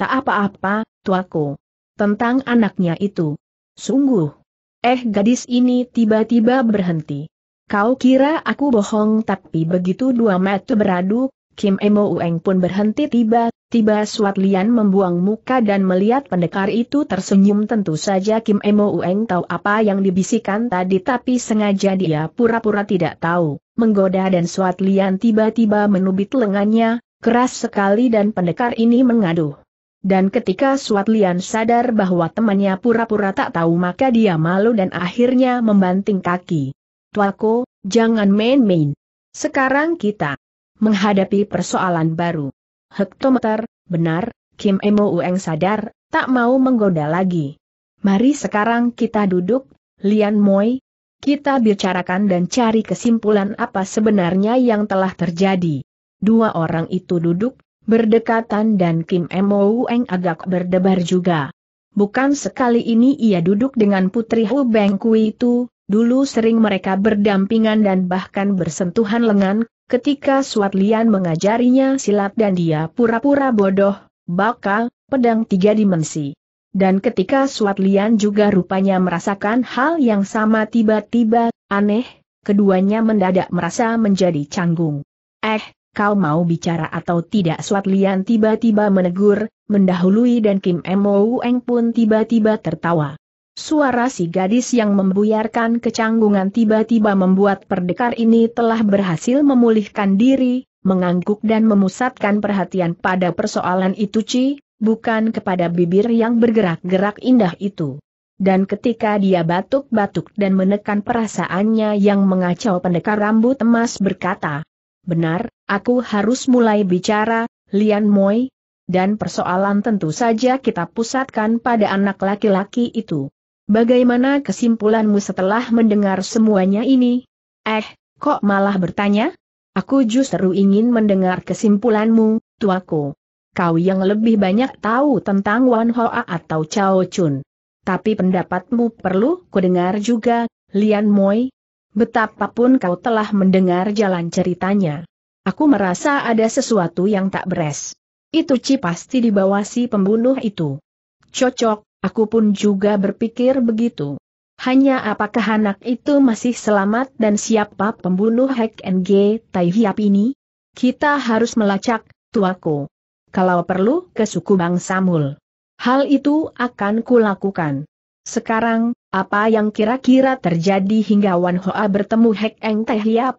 A: Tak apa-apa, tuaku. Tentang anaknya itu. Sungguh. Eh gadis ini tiba-tiba berhenti. Kau kira aku bohong tapi begitu dua metu beradu, Kim Emo Ueng pun berhenti tiba-tiba Suat Lian membuang muka dan melihat pendekar itu tersenyum tentu saja Kim Emo Ueng tahu apa yang dibisikkan tadi tapi sengaja dia pura-pura tidak tahu, menggoda dan Suat Lian tiba-tiba menubit lengannya, Keras sekali dan pendekar ini mengadu. Dan ketika Suat Lian sadar bahwa temannya pura-pura tak tahu maka dia malu dan akhirnya membanting kaki. Tuako, jangan main-main. Sekarang kita menghadapi persoalan baru. Hektometer, benar, Kim Emo Ueng sadar, tak mau menggoda lagi. Mari sekarang kita duduk, Lian Moi. Kita bicarakan dan cari kesimpulan apa sebenarnya yang telah terjadi. Dua orang itu duduk, berdekatan dan Kim Mo Eng agak berdebar juga. Bukan sekali ini ia duduk dengan Putri Hu Beng Kui itu, dulu sering mereka berdampingan dan bahkan bersentuhan lengan, ketika Suat Lian mengajarinya silat dan dia pura-pura bodoh, bakal, pedang tiga dimensi. Dan ketika Suat Lian juga rupanya merasakan hal yang sama tiba-tiba, aneh, keduanya mendadak merasa menjadi canggung. Eh, kau mau bicara atau tidak Suat Lian tiba-tiba menegur, mendahului dan Kim Mo Eng pun tiba-tiba tertawa. Suara si gadis yang membuyarkan kecanggungan tiba-tiba membuat perdekar ini telah berhasil memulihkan diri, mengangguk dan memusatkan perhatian pada persoalan itu Ci, bukan kepada bibir yang bergerak-gerak indah itu. Dan ketika dia batuk-batuk dan menekan perasaannya yang mengacau pendekar rambut emas berkata, benar, aku harus mulai bicara, Lian Moi, dan persoalan tentu saja kita pusatkan pada anak laki-laki itu. Bagaimana kesimpulanmu setelah mendengar semuanya ini? Eh, kok malah bertanya? Aku justru ingin mendengar kesimpulanmu, tuaku. Kau yang lebih banyak tahu tentang Wan Hoa atau Chao Chun. Tapi pendapatmu perlu kudengar juga, Lian Moi, Betapapun kau telah mendengar jalan ceritanya. Aku merasa ada sesuatu yang tak beres. Itu Ci pasti dibawa si pembunuh itu. Cocok, aku pun juga berpikir begitu. Hanya apakah anak itu masih selamat dan siapa pembunuh Hek NG Tai Hiap ini? Kita harus melacak, tuaku. Kalau perlu ke suku Bang Samul. Hal itu akan kulakukan. Sekarang, apa yang kira-kira terjadi hingga Wan Hoa bertemu Hek Eng Teh Liap?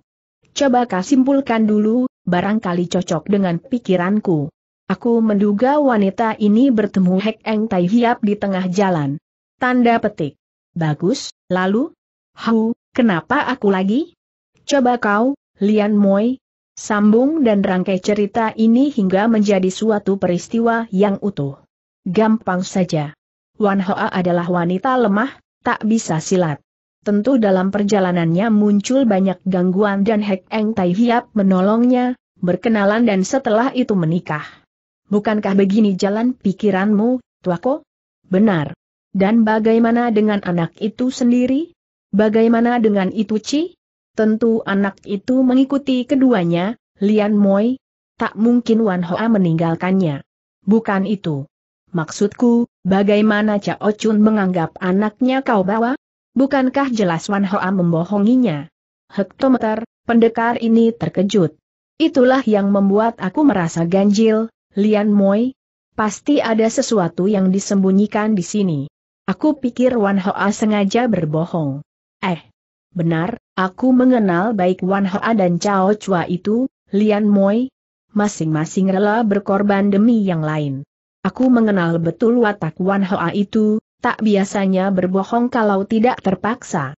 A: Coba kau simpulkan dulu, barangkali cocok dengan pikiranku. Aku menduga wanita ini bertemu Hek Eng Tai Hiap di tengah jalan. Tanda petik. Bagus, lalu? Hu, kenapa aku lagi? Coba kau, Lian Moi. Sambung dan rangkai cerita ini hingga menjadi suatu peristiwa yang utuh. Gampang saja. Wan Hoa adalah wanita lemah, tak bisa silat. Tentu dalam perjalanannya muncul banyak gangguan dan Hek Eng Tai Hiap menolongnya, berkenalan dan setelah itu menikah. Bukankah begini jalan pikiranmu, Tuako? Benar. Dan bagaimana dengan anak itu sendiri? Bagaimana dengan itu Ci? Tentu anak itu mengikuti keduanya, Lian Moi. Tak mungkin Wan Hoa meninggalkannya. Bukan itu. Maksudku, Bagaimana Cao Chun menganggap anaknya kau bawa? Bukankah jelas Wan Hoa membohonginya? Hektometer, pendekar ini terkejut. Itulah yang membuat aku merasa ganjil, Lian Moi. Pasti ada sesuatu yang disembunyikan di sini. Aku pikir Wan Hoa sengaja berbohong. Eh, benar, aku mengenal baik Wan Hoa dan Cao Chua itu, Lian Moi. Masing-masing rela berkorban demi yang lain. Aku mengenal betul watak Wan Hoa itu, tak biasanya berbohong kalau tidak terpaksa.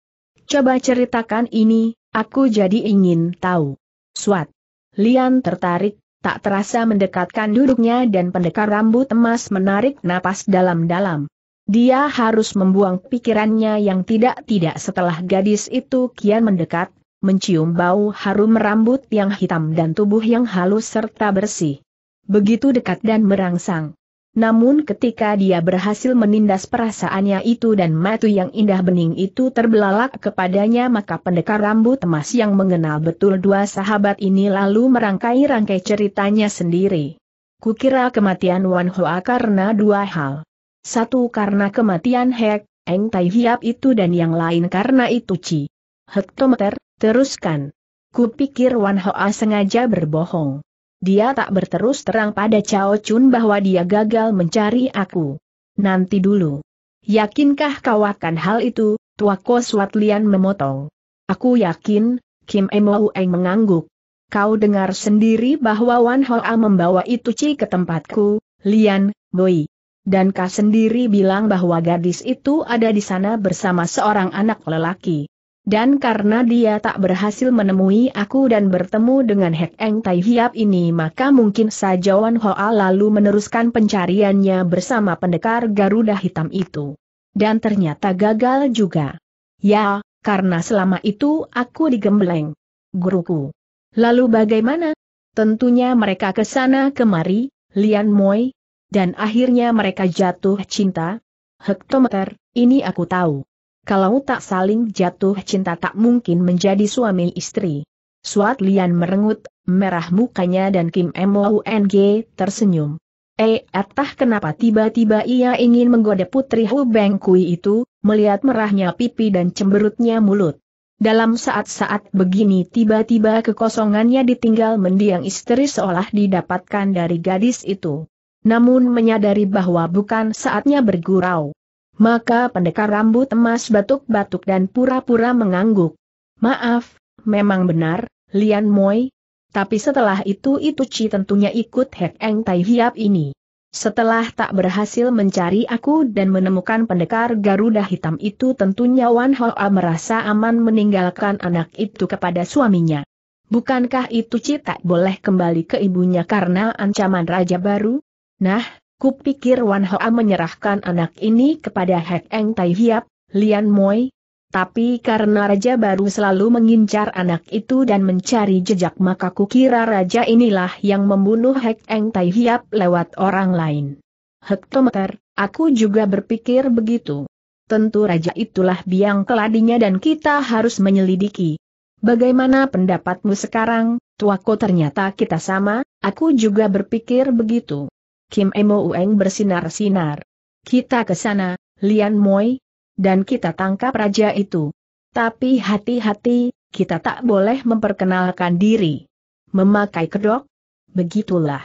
A: Coba ceritakan ini, aku jadi ingin tahu. Suat. Lian tertarik, tak terasa mendekatkan duduknya dan pendekar rambut emas menarik napas dalam-dalam. Dia harus membuang pikirannya yang tidak-tidak setelah gadis itu kian mendekat, mencium bau harum rambut yang hitam dan tubuh yang halus serta bersih. Begitu dekat dan merangsang. Namun ketika dia berhasil menindas perasaannya itu dan matu yang indah bening itu terbelalak kepadanya maka pendekar rambut emas yang mengenal betul dua sahabat ini lalu merangkai-rangkai ceritanya sendiri. Kukira kematian Wan Hoa karena dua hal. Satu karena kematian Hek, Eng Tai Hiap itu dan yang lain karena itu Ci. Hektometer, teruskan. Kupikir Wan Hoa sengaja berbohong. Dia tak berterus terang pada Chao Chun bahwa dia gagal mencari aku. Nanti dulu. Yakinkah kau akan hal itu, Tuako Suat Lian memotong. Aku yakin, Kim Emo Eng mengangguk. Kau dengar sendiri bahwa Wan Hoa membawa itu Ci ke tempatku, Lian, Boy. Dan kau sendiri bilang bahwa gadis itu ada di sana bersama seorang anak lelaki. Dan karena dia tak berhasil menemui aku dan bertemu dengan Hek Eng Tai Hiap ini maka mungkin saja Wan Hoa lalu meneruskan pencariannya bersama pendekar Garuda Hitam itu. Dan ternyata gagal juga. Ya, karena selama itu aku digembleng. Guruku. Lalu bagaimana? Tentunya mereka ke sana kemari, Lian Moi. Dan akhirnya mereka jatuh cinta. Hektometer, ini aku tahu kalau tak saling jatuh cinta tak mungkin menjadi suami istri. Suat Lian merengut, merah mukanya dan Kim M.O.N.G. tersenyum. Eh, atah kenapa tiba-tiba ia ingin menggoda putri Hu Beng Kui itu, melihat merahnya pipi dan cemberutnya mulut. Dalam saat-saat begini tiba-tiba kekosongannya ditinggal mendiang istri seolah didapatkan dari gadis itu. Namun menyadari bahwa bukan saatnya bergurau. Maka pendekar rambut emas batuk-batuk dan pura-pura mengangguk. Maaf, memang benar, Lian Moi. Tapi setelah itu itu Ci tentunya ikut Hek Eng Tai Hiap ini. Setelah tak berhasil mencari aku dan menemukan pendekar Garuda Hitam itu tentunya Wan Hoa merasa aman meninggalkan anak itu kepada suaminya. Bukankah itu Ci tak boleh kembali ke ibunya karena ancaman raja baru? Nah, Kupikir Wan Hoa menyerahkan anak ini kepada Hek Eng Tai Hiap, Lian Moi. Tapi karena Raja baru selalu mengincar anak itu dan mencari jejak maka kukira Raja inilah yang membunuh Hek Eng Tai Hiap lewat orang lain. Hektometer, aku juga berpikir begitu. Tentu Raja itulah biang keladinya dan kita harus menyelidiki. Bagaimana pendapatmu sekarang, tuaku ternyata kita sama, aku juga berpikir begitu. Kim Emo Ueng bersinar-sinar. Kita ke sana, Lian Moi, dan kita tangkap raja itu. Tapi hati-hati, kita tak boleh memperkenalkan diri. Memakai kedok? Begitulah.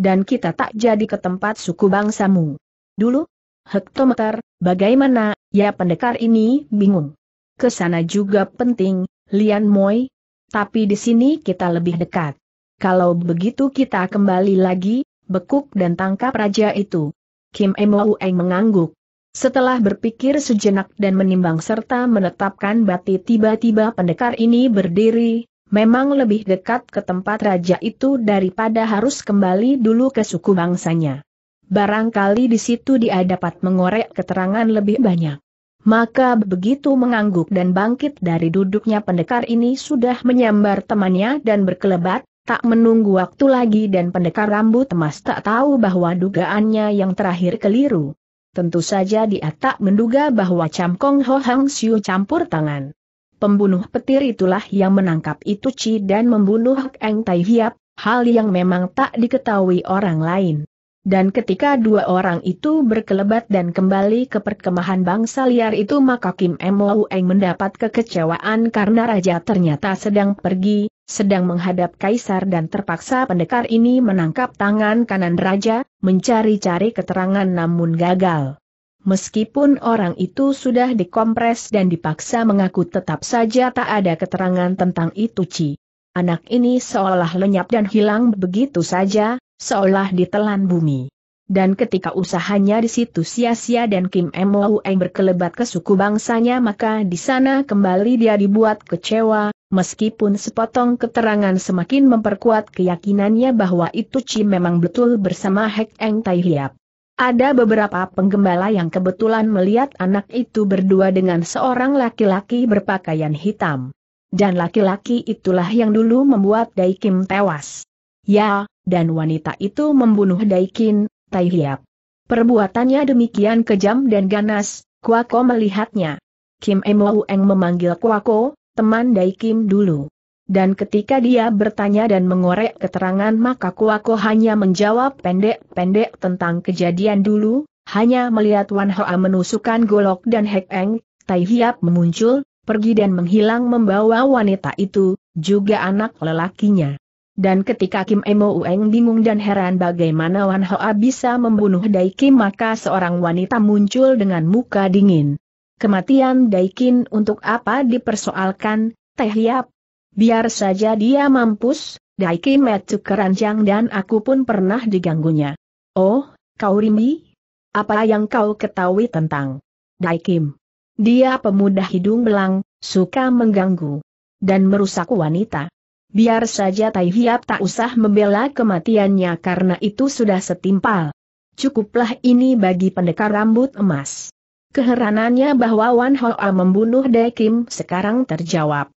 A: Dan kita tak jadi ke tempat suku bangsamu. Dulu? Hektometer, bagaimana, ya pendekar ini bingung. Kesana juga penting, Lian Moi. Tapi di sini kita lebih dekat. Kalau begitu kita kembali lagi, bekuk dan tangkap raja itu. Kim Emo Eng mengangguk. Setelah berpikir sejenak dan menimbang serta menetapkan bati tiba-tiba pendekar ini berdiri, memang lebih dekat ke tempat raja itu daripada harus kembali dulu ke suku bangsanya. Barangkali di situ dia dapat mengorek keterangan lebih banyak. Maka begitu mengangguk dan bangkit dari duduknya pendekar ini sudah menyambar temannya dan berkelebat, Tak menunggu waktu lagi dan pendekar rambut emas tak tahu bahwa dugaannya yang terakhir keliru. Tentu saja dia tak menduga bahwa Kong Ho Hang Siu campur tangan. Pembunuh petir itulah yang menangkap Itu Chi dan membunuh Eng Tai Hiap, hal yang memang tak diketahui orang lain. Dan ketika dua orang itu berkelebat dan kembali ke perkemahan bangsa liar itu maka Kim Mo Eng mendapat kekecewaan karena raja ternyata sedang pergi, sedang menghadap kaisar dan terpaksa pendekar ini menangkap tangan kanan raja, mencari-cari keterangan namun gagal. Meskipun orang itu sudah dikompres dan dipaksa mengaku tetap saja tak ada keterangan tentang itu Ci. Anak ini seolah lenyap dan hilang begitu saja, seolah ditelan bumi. Dan ketika usahanya di situ sia-sia dan Kim Eng berkelebat ke suku bangsanya maka di sana kembali dia dibuat kecewa, Meskipun sepotong keterangan semakin memperkuat keyakinannya bahwa itu Chi memang betul bersama Hek Eng Tai Hiap. Ada beberapa penggembala yang kebetulan melihat anak itu berdua dengan seorang laki-laki berpakaian hitam. Dan laki-laki itulah yang dulu membuat Daikin tewas. Ya, dan wanita itu membunuh Daikin, Tai Hiap. Perbuatannya demikian kejam dan ganas, Kuako melihatnya. Kim Emo Eng memanggil Kuako, teman Daikim dulu. Dan ketika dia bertanya dan mengorek keterangan maka Kuako hanya menjawab pendek-pendek tentang kejadian dulu, hanya melihat Wan Hoa menusukkan golok dan Hek Eng, Tai Hiap memuncul, pergi dan menghilang membawa wanita itu, juga anak lelakinya. Dan ketika Kim Emo Ueng bingung dan heran bagaimana Wan Hoa bisa membunuh Daikim maka seorang wanita muncul dengan muka dingin. Kematian Daikin untuk apa dipersoalkan, Teh Biar saja dia mampus, Daikin metu keranjang dan aku pun pernah diganggunya. Oh, kau rimbi? Apa yang kau ketahui tentang Daikin? Dia pemuda hidung belang, suka mengganggu dan merusak wanita. Biar saja Tai Hiap tak usah membela kematiannya karena itu sudah setimpal. Cukuplah ini bagi pendekar rambut emas. Keheranannya bahwa Wan Hoa membunuh Kim sekarang terjawab.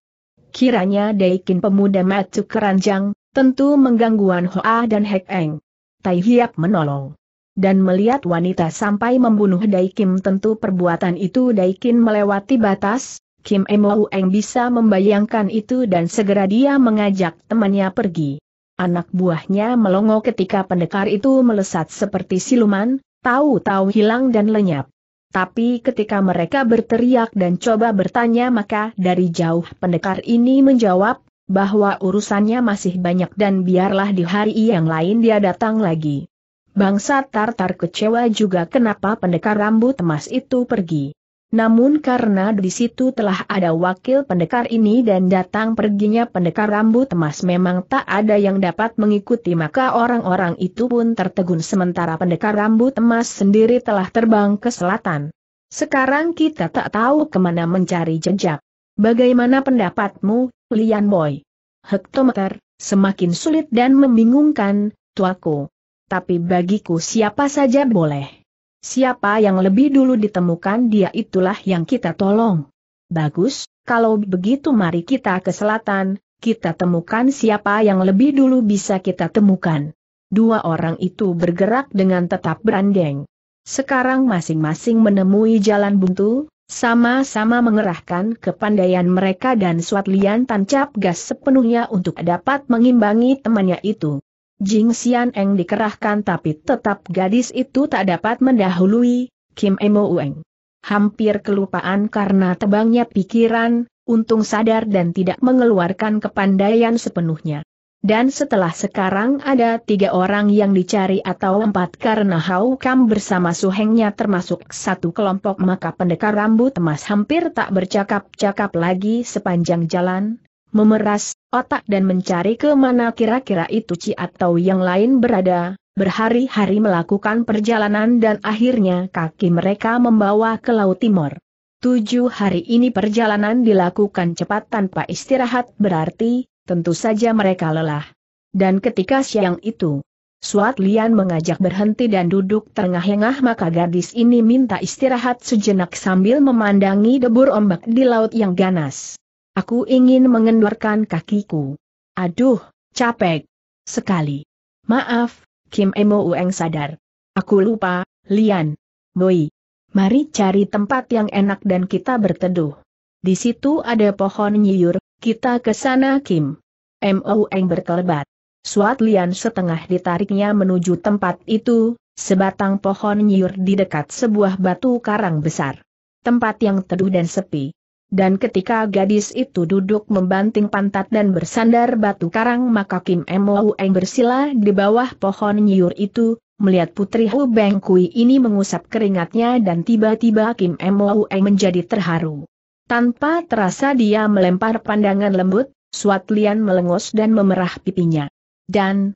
A: Kiranya Kim pemuda matu keranjang, tentu mengganggu Wan Hoa dan Hek Eng. Tai Hiap menolong. Dan melihat wanita sampai membunuh Daikim tentu perbuatan itu Daikin melewati batas, Kim Emo Eng bisa membayangkan itu dan segera dia mengajak temannya pergi. Anak buahnya melongo ketika pendekar itu melesat seperti siluman, tahu-tahu hilang dan lenyap. Tapi ketika mereka berteriak dan coba bertanya maka dari jauh pendekar ini menjawab, bahwa urusannya masih banyak dan biarlah di hari yang lain dia datang lagi. Bangsa Tartar kecewa juga kenapa pendekar rambut emas itu pergi. Namun karena di situ telah ada wakil pendekar ini dan datang perginya pendekar rambut emas memang tak ada yang dapat mengikuti maka orang-orang itu pun tertegun sementara pendekar rambut emas sendiri telah terbang ke selatan. Sekarang kita tak tahu kemana mencari jejak. Bagaimana pendapatmu, Lian Boy? Hektometer, semakin sulit dan membingungkan, tuaku. Tapi bagiku siapa saja boleh. Siapa yang lebih dulu ditemukan dia itulah yang kita tolong. Bagus, kalau begitu mari kita ke selatan, kita temukan siapa yang lebih dulu bisa kita temukan. Dua orang itu bergerak dengan tetap berandeng. Sekarang masing-masing menemui jalan buntu, sama-sama mengerahkan kepandaian mereka dan Suat tancap gas sepenuhnya untuk dapat mengimbangi temannya itu. Jing Xian Eng dikerahkan tapi tetap gadis itu tak dapat mendahului, Kim Emo Ueng. Hampir kelupaan karena tebangnya pikiran, untung sadar dan tidak mengeluarkan kepandaian sepenuhnya. Dan setelah sekarang ada tiga orang yang dicari atau empat karena Hau Kam bersama suhengnya termasuk satu kelompok maka pendekar rambut emas hampir tak bercakap-cakap lagi sepanjang jalan, memeras otak dan mencari ke mana kira-kira itu Ci atau yang lain berada, berhari-hari melakukan perjalanan dan akhirnya kaki mereka membawa ke Laut Timur. Tujuh hari ini perjalanan dilakukan cepat tanpa istirahat berarti, tentu saja mereka lelah. Dan ketika siang itu, Suat Lian mengajak berhenti dan duduk tengah engah maka gadis ini minta istirahat sejenak sambil memandangi debur ombak di laut yang ganas. Aku ingin mengendurkan kakiku. Aduh, capek. Sekali. Maaf, Kim Emo Ueng sadar. Aku lupa, Lian. Boy, Mari cari tempat yang enak dan kita berteduh. Di situ ada pohon nyiur, kita ke sana Kim. Mo Eng berkelebat. Suat Lian setengah ditariknya menuju tempat itu, sebatang pohon nyiur di dekat sebuah batu karang besar. Tempat yang teduh dan sepi. Dan ketika gadis itu duduk membanting pantat dan bersandar batu karang maka Kim Eng bersila di bawah pohon nyiur itu, melihat putri Hu Beng Kui ini mengusap keringatnya dan tiba-tiba Kim Eng menjadi terharu. Tanpa terasa dia melempar pandangan lembut, Suat Lian melengos dan memerah pipinya. Dan,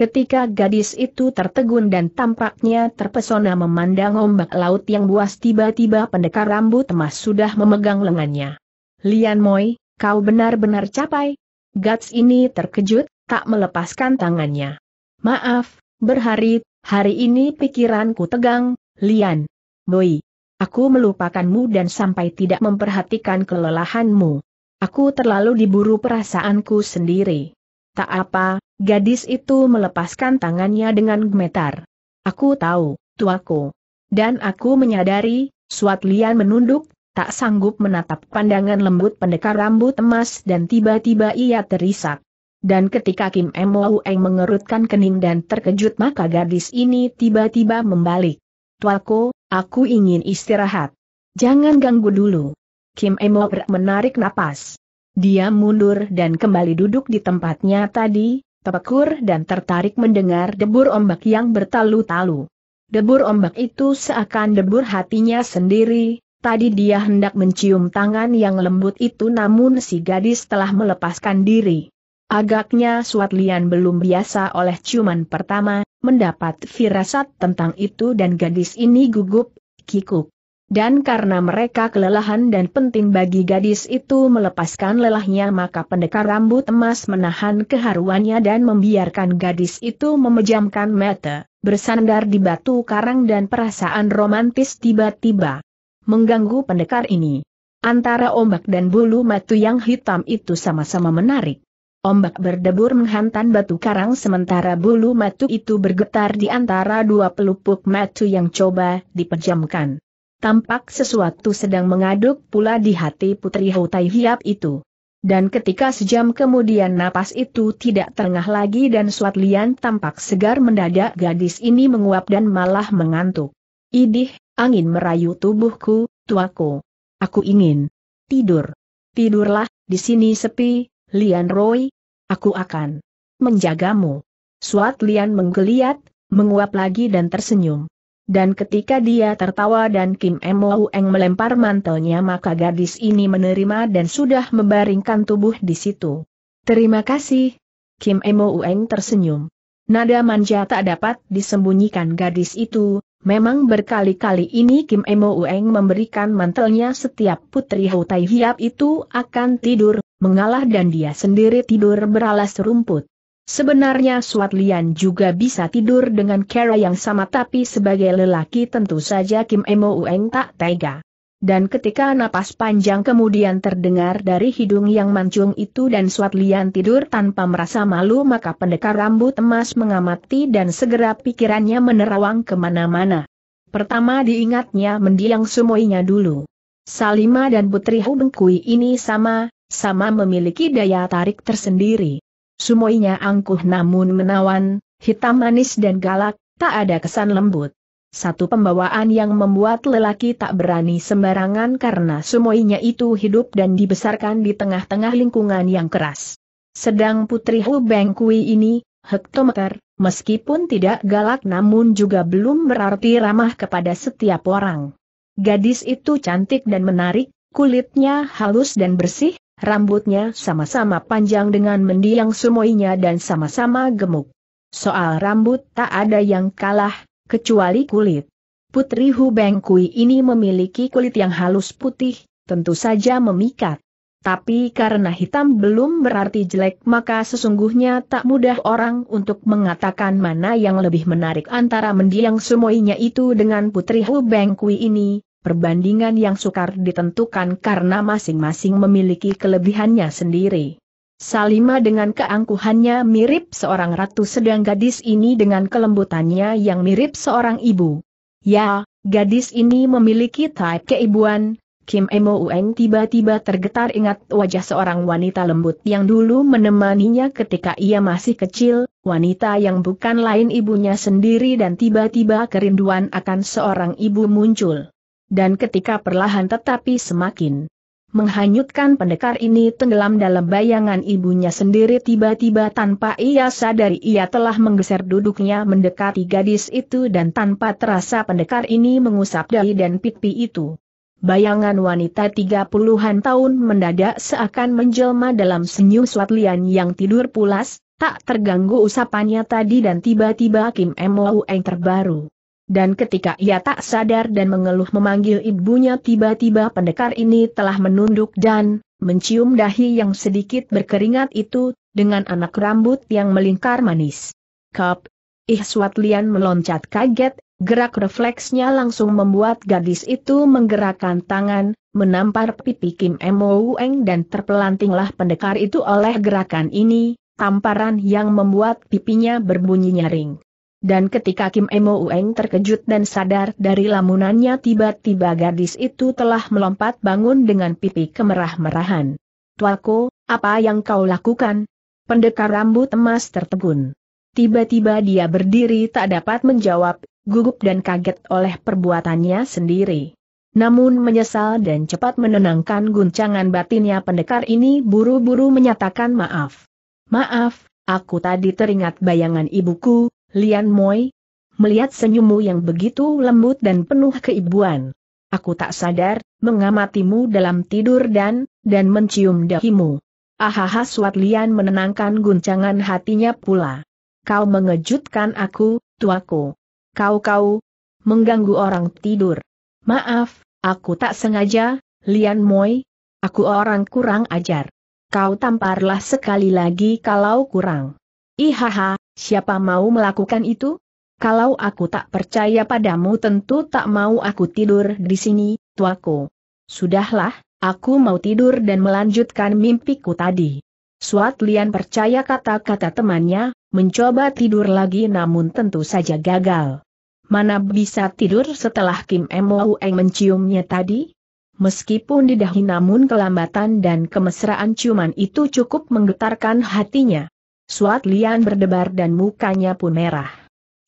A: Ketika gadis itu tertegun dan tampaknya terpesona memandang ombak laut yang buas tiba-tiba pendekar rambut emas sudah memegang lengannya. Lian Moi, kau benar-benar capai. Gats ini terkejut, tak melepaskan tangannya. Maaf, berhari, hari ini pikiranku tegang, Lian. Moi, Aku melupakanmu dan sampai tidak memperhatikan kelelahanmu. Aku terlalu diburu perasaanku sendiri. Tak apa, Gadis itu melepaskan tangannya dengan gemetar. Aku tahu, tuaku. Dan aku menyadari, Suat Lian menunduk, tak sanggup menatap pandangan lembut pendekar rambut emas dan tiba-tiba ia terisak. Dan ketika Kim Mo Eng mengerutkan kening dan terkejut maka gadis ini tiba-tiba membalik. Tuaku, aku ingin istirahat. Jangan ganggu dulu. Kim Mo menarik napas. Dia mundur dan kembali duduk di tempatnya tadi, terpekur dan tertarik mendengar debur ombak yang bertalu-talu. Debur ombak itu seakan debur hatinya sendiri, tadi dia hendak mencium tangan yang lembut itu namun si gadis telah melepaskan diri. Agaknya Suatlian belum biasa oleh ciuman pertama, mendapat firasat tentang itu dan gadis ini gugup, kikuk. Dan karena mereka kelelahan dan penting bagi gadis itu melepaskan lelahnya maka pendekar rambut emas menahan keharuannya dan membiarkan gadis itu memejamkan mata, bersandar di batu karang dan perasaan romantis tiba-tiba mengganggu pendekar ini. Antara ombak dan bulu matu yang hitam itu sama-sama menarik. Ombak berdebur menghantam batu karang sementara bulu matu itu bergetar di antara dua pelupuk matu yang coba dipejamkan tampak sesuatu sedang mengaduk pula di hati Putri Hutai Hiap itu. Dan ketika sejam kemudian napas itu tidak terengah lagi dan suat lian tampak segar mendadak gadis ini menguap dan malah mengantuk. Idih, angin merayu tubuhku, tuaku. Aku ingin tidur. Tidurlah, di sini sepi, Lian Roy. Aku akan menjagamu. Suat Lian menggeliat, menguap lagi dan tersenyum dan ketika dia tertawa dan Kim Mo Eng melempar mantelnya maka gadis ini menerima dan sudah membaringkan tubuh di situ. Terima kasih. Kim Mo Eng tersenyum. Nada manja tak dapat disembunyikan gadis itu, memang berkali-kali ini Kim Mo Eng memberikan mantelnya setiap putri houtai Hiap itu akan tidur, mengalah dan dia sendiri tidur beralas rumput. Sebenarnya Suat Lian juga bisa tidur dengan cara yang sama tapi sebagai lelaki tentu saja Kim Emo Ueng tak tega. Dan ketika napas panjang kemudian terdengar dari hidung yang mancung itu dan Suat Lian tidur tanpa merasa malu maka pendekar rambut emas mengamati dan segera pikirannya menerawang kemana-mana. Pertama diingatnya mendiang semuanya dulu. Salima dan Putri Hubengkui ini sama, sama memiliki daya tarik tersendiri. Sumoinya angkuh namun menawan, hitam manis dan galak, tak ada kesan lembut. Satu pembawaan yang membuat lelaki tak berani sembarangan karena sumoinya itu hidup dan dibesarkan di tengah-tengah lingkungan yang keras. Sedang Putri Hu Beng Kui ini, hektometer, meskipun tidak galak namun juga belum berarti ramah kepada setiap orang. Gadis itu cantik dan menarik, kulitnya halus dan bersih, Rambutnya sama-sama panjang dengan mendiang sumoinya dan sama-sama gemuk. Soal rambut tak ada yang kalah, kecuali kulit. Putri Beng Kui ini memiliki kulit yang halus putih, tentu saja memikat. Tapi karena hitam belum berarti jelek maka sesungguhnya tak mudah orang untuk mengatakan mana yang lebih menarik antara mendiang sumoinya itu dengan Putri Beng Kui ini, perbandingan yang sukar ditentukan karena masing-masing memiliki kelebihannya sendiri. Salima dengan keangkuhannya mirip seorang ratu sedang gadis ini dengan kelembutannya yang mirip seorang ibu. Ya, gadis ini memiliki type keibuan, Kim Emo Ueng tiba-tiba tergetar ingat wajah seorang wanita lembut yang dulu menemaninya ketika ia masih kecil, wanita yang bukan lain ibunya sendiri dan tiba-tiba kerinduan akan seorang ibu muncul dan ketika perlahan tetapi semakin menghanyutkan pendekar ini tenggelam dalam bayangan ibunya sendiri tiba-tiba tanpa ia sadari ia telah menggeser duduknya mendekati gadis itu dan tanpa terasa pendekar ini mengusap dahi dan pipi itu. Bayangan wanita tiga puluhan tahun mendadak seakan menjelma dalam senyum Swatlian yang tidur pulas, tak terganggu usapannya tadi dan tiba-tiba Kim Eng terbaru dan ketika ia tak sadar dan mengeluh memanggil ibunya tiba-tiba pendekar ini telah menunduk dan mencium dahi yang sedikit berkeringat itu, dengan anak rambut yang melingkar manis. Kap, Ihswat Lian meloncat kaget, gerak refleksnya langsung membuat gadis itu menggerakkan tangan, menampar pipi Kim Ueng dan terpelantinglah pendekar itu oleh gerakan ini, tamparan yang membuat pipinya berbunyi nyaring. Dan ketika Kim Emo Ueng terkejut dan sadar dari lamunannya tiba-tiba gadis itu telah melompat bangun dengan pipi kemerah-merahan. Tuako, apa yang kau lakukan? Pendekar rambut emas tertegun. Tiba-tiba dia berdiri tak dapat menjawab, gugup dan kaget oleh perbuatannya sendiri. Namun menyesal dan cepat menenangkan guncangan batinnya pendekar ini buru-buru menyatakan maaf. Maaf, aku tadi teringat bayangan ibuku, Lian Moi, melihat senyummu yang begitu lembut dan penuh keibuan. Aku tak sadar, mengamatimu dalam tidur dan, dan mencium dahimu. Ahaha Suat Lian menenangkan guncangan hatinya pula. Kau mengejutkan aku, tuaku. Kau-kau, mengganggu orang tidur. Maaf, aku tak sengaja, Lian Moi. Aku orang kurang ajar. Kau tamparlah sekali lagi kalau kurang. Ihaha, siapa mau melakukan itu? Kalau aku tak percaya padamu tentu tak mau aku tidur di sini, tuaku. Sudahlah, aku mau tidur dan melanjutkan mimpiku tadi. Suat Lian percaya kata-kata temannya, mencoba tidur lagi namun tentu saja gagal. Mana bisa tidur setelah Kim Eng menciumnya tadi? Meskipun didahi namun kelambatan dan kemesraan ciuman itu cukup menggetarkan hatinya. Suat Lian berdebar dan mukanya pun merah.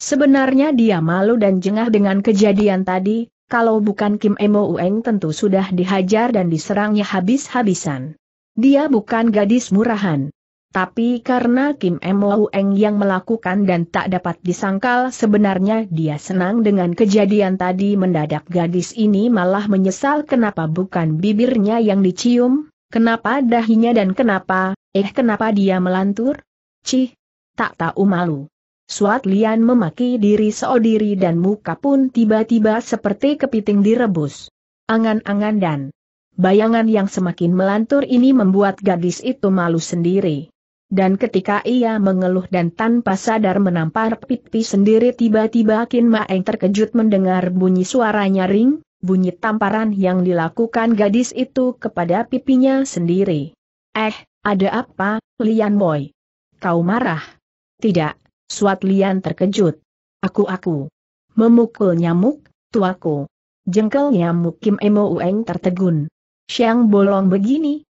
A: Sebenarnya dia malu dan jengah dengan kejadian tadi, kalau bukan Kim Emo Ueng tentu sudah dihajar dan diserangnya habis-habisan. Dia bukan gadis murahan. Tapi karena Kim Emo Ueng yang melakukan dan tak dapat disangkal sebenarnya dia senang dengan kejadian tadi mendadak gadis ini malah menyesal kenapa bukan bibirnya yang dicium, kenapa dahinya dan kenapa, eh kenapa dia melantur? Cih, tak tahu malu. Suat Lian memaki diri seodiri dan muka pun tiba-tiba seperti kepiting direbus. Angan-angan dan bayangan yang semakin melantur ini membuat gadis itu malu sendiri. Dan ketika ia mengeluh dan tanpa sadar menampar pipi sendiri tiba-tiba Kin Maeng terkejut mendengar bunyi suara nyaring, bunyi tamparan yang dilakukan gadis itu kepada pipinya sendiri. Eh, ada apa, Lian Boy? Kau marah? Tidak, Suat Lian terkejut. Aku-aku. Memukul nyamuk, tuaku. Jengkel nyamuk Kim Emo Ueng tertegun. Siang bolong begini,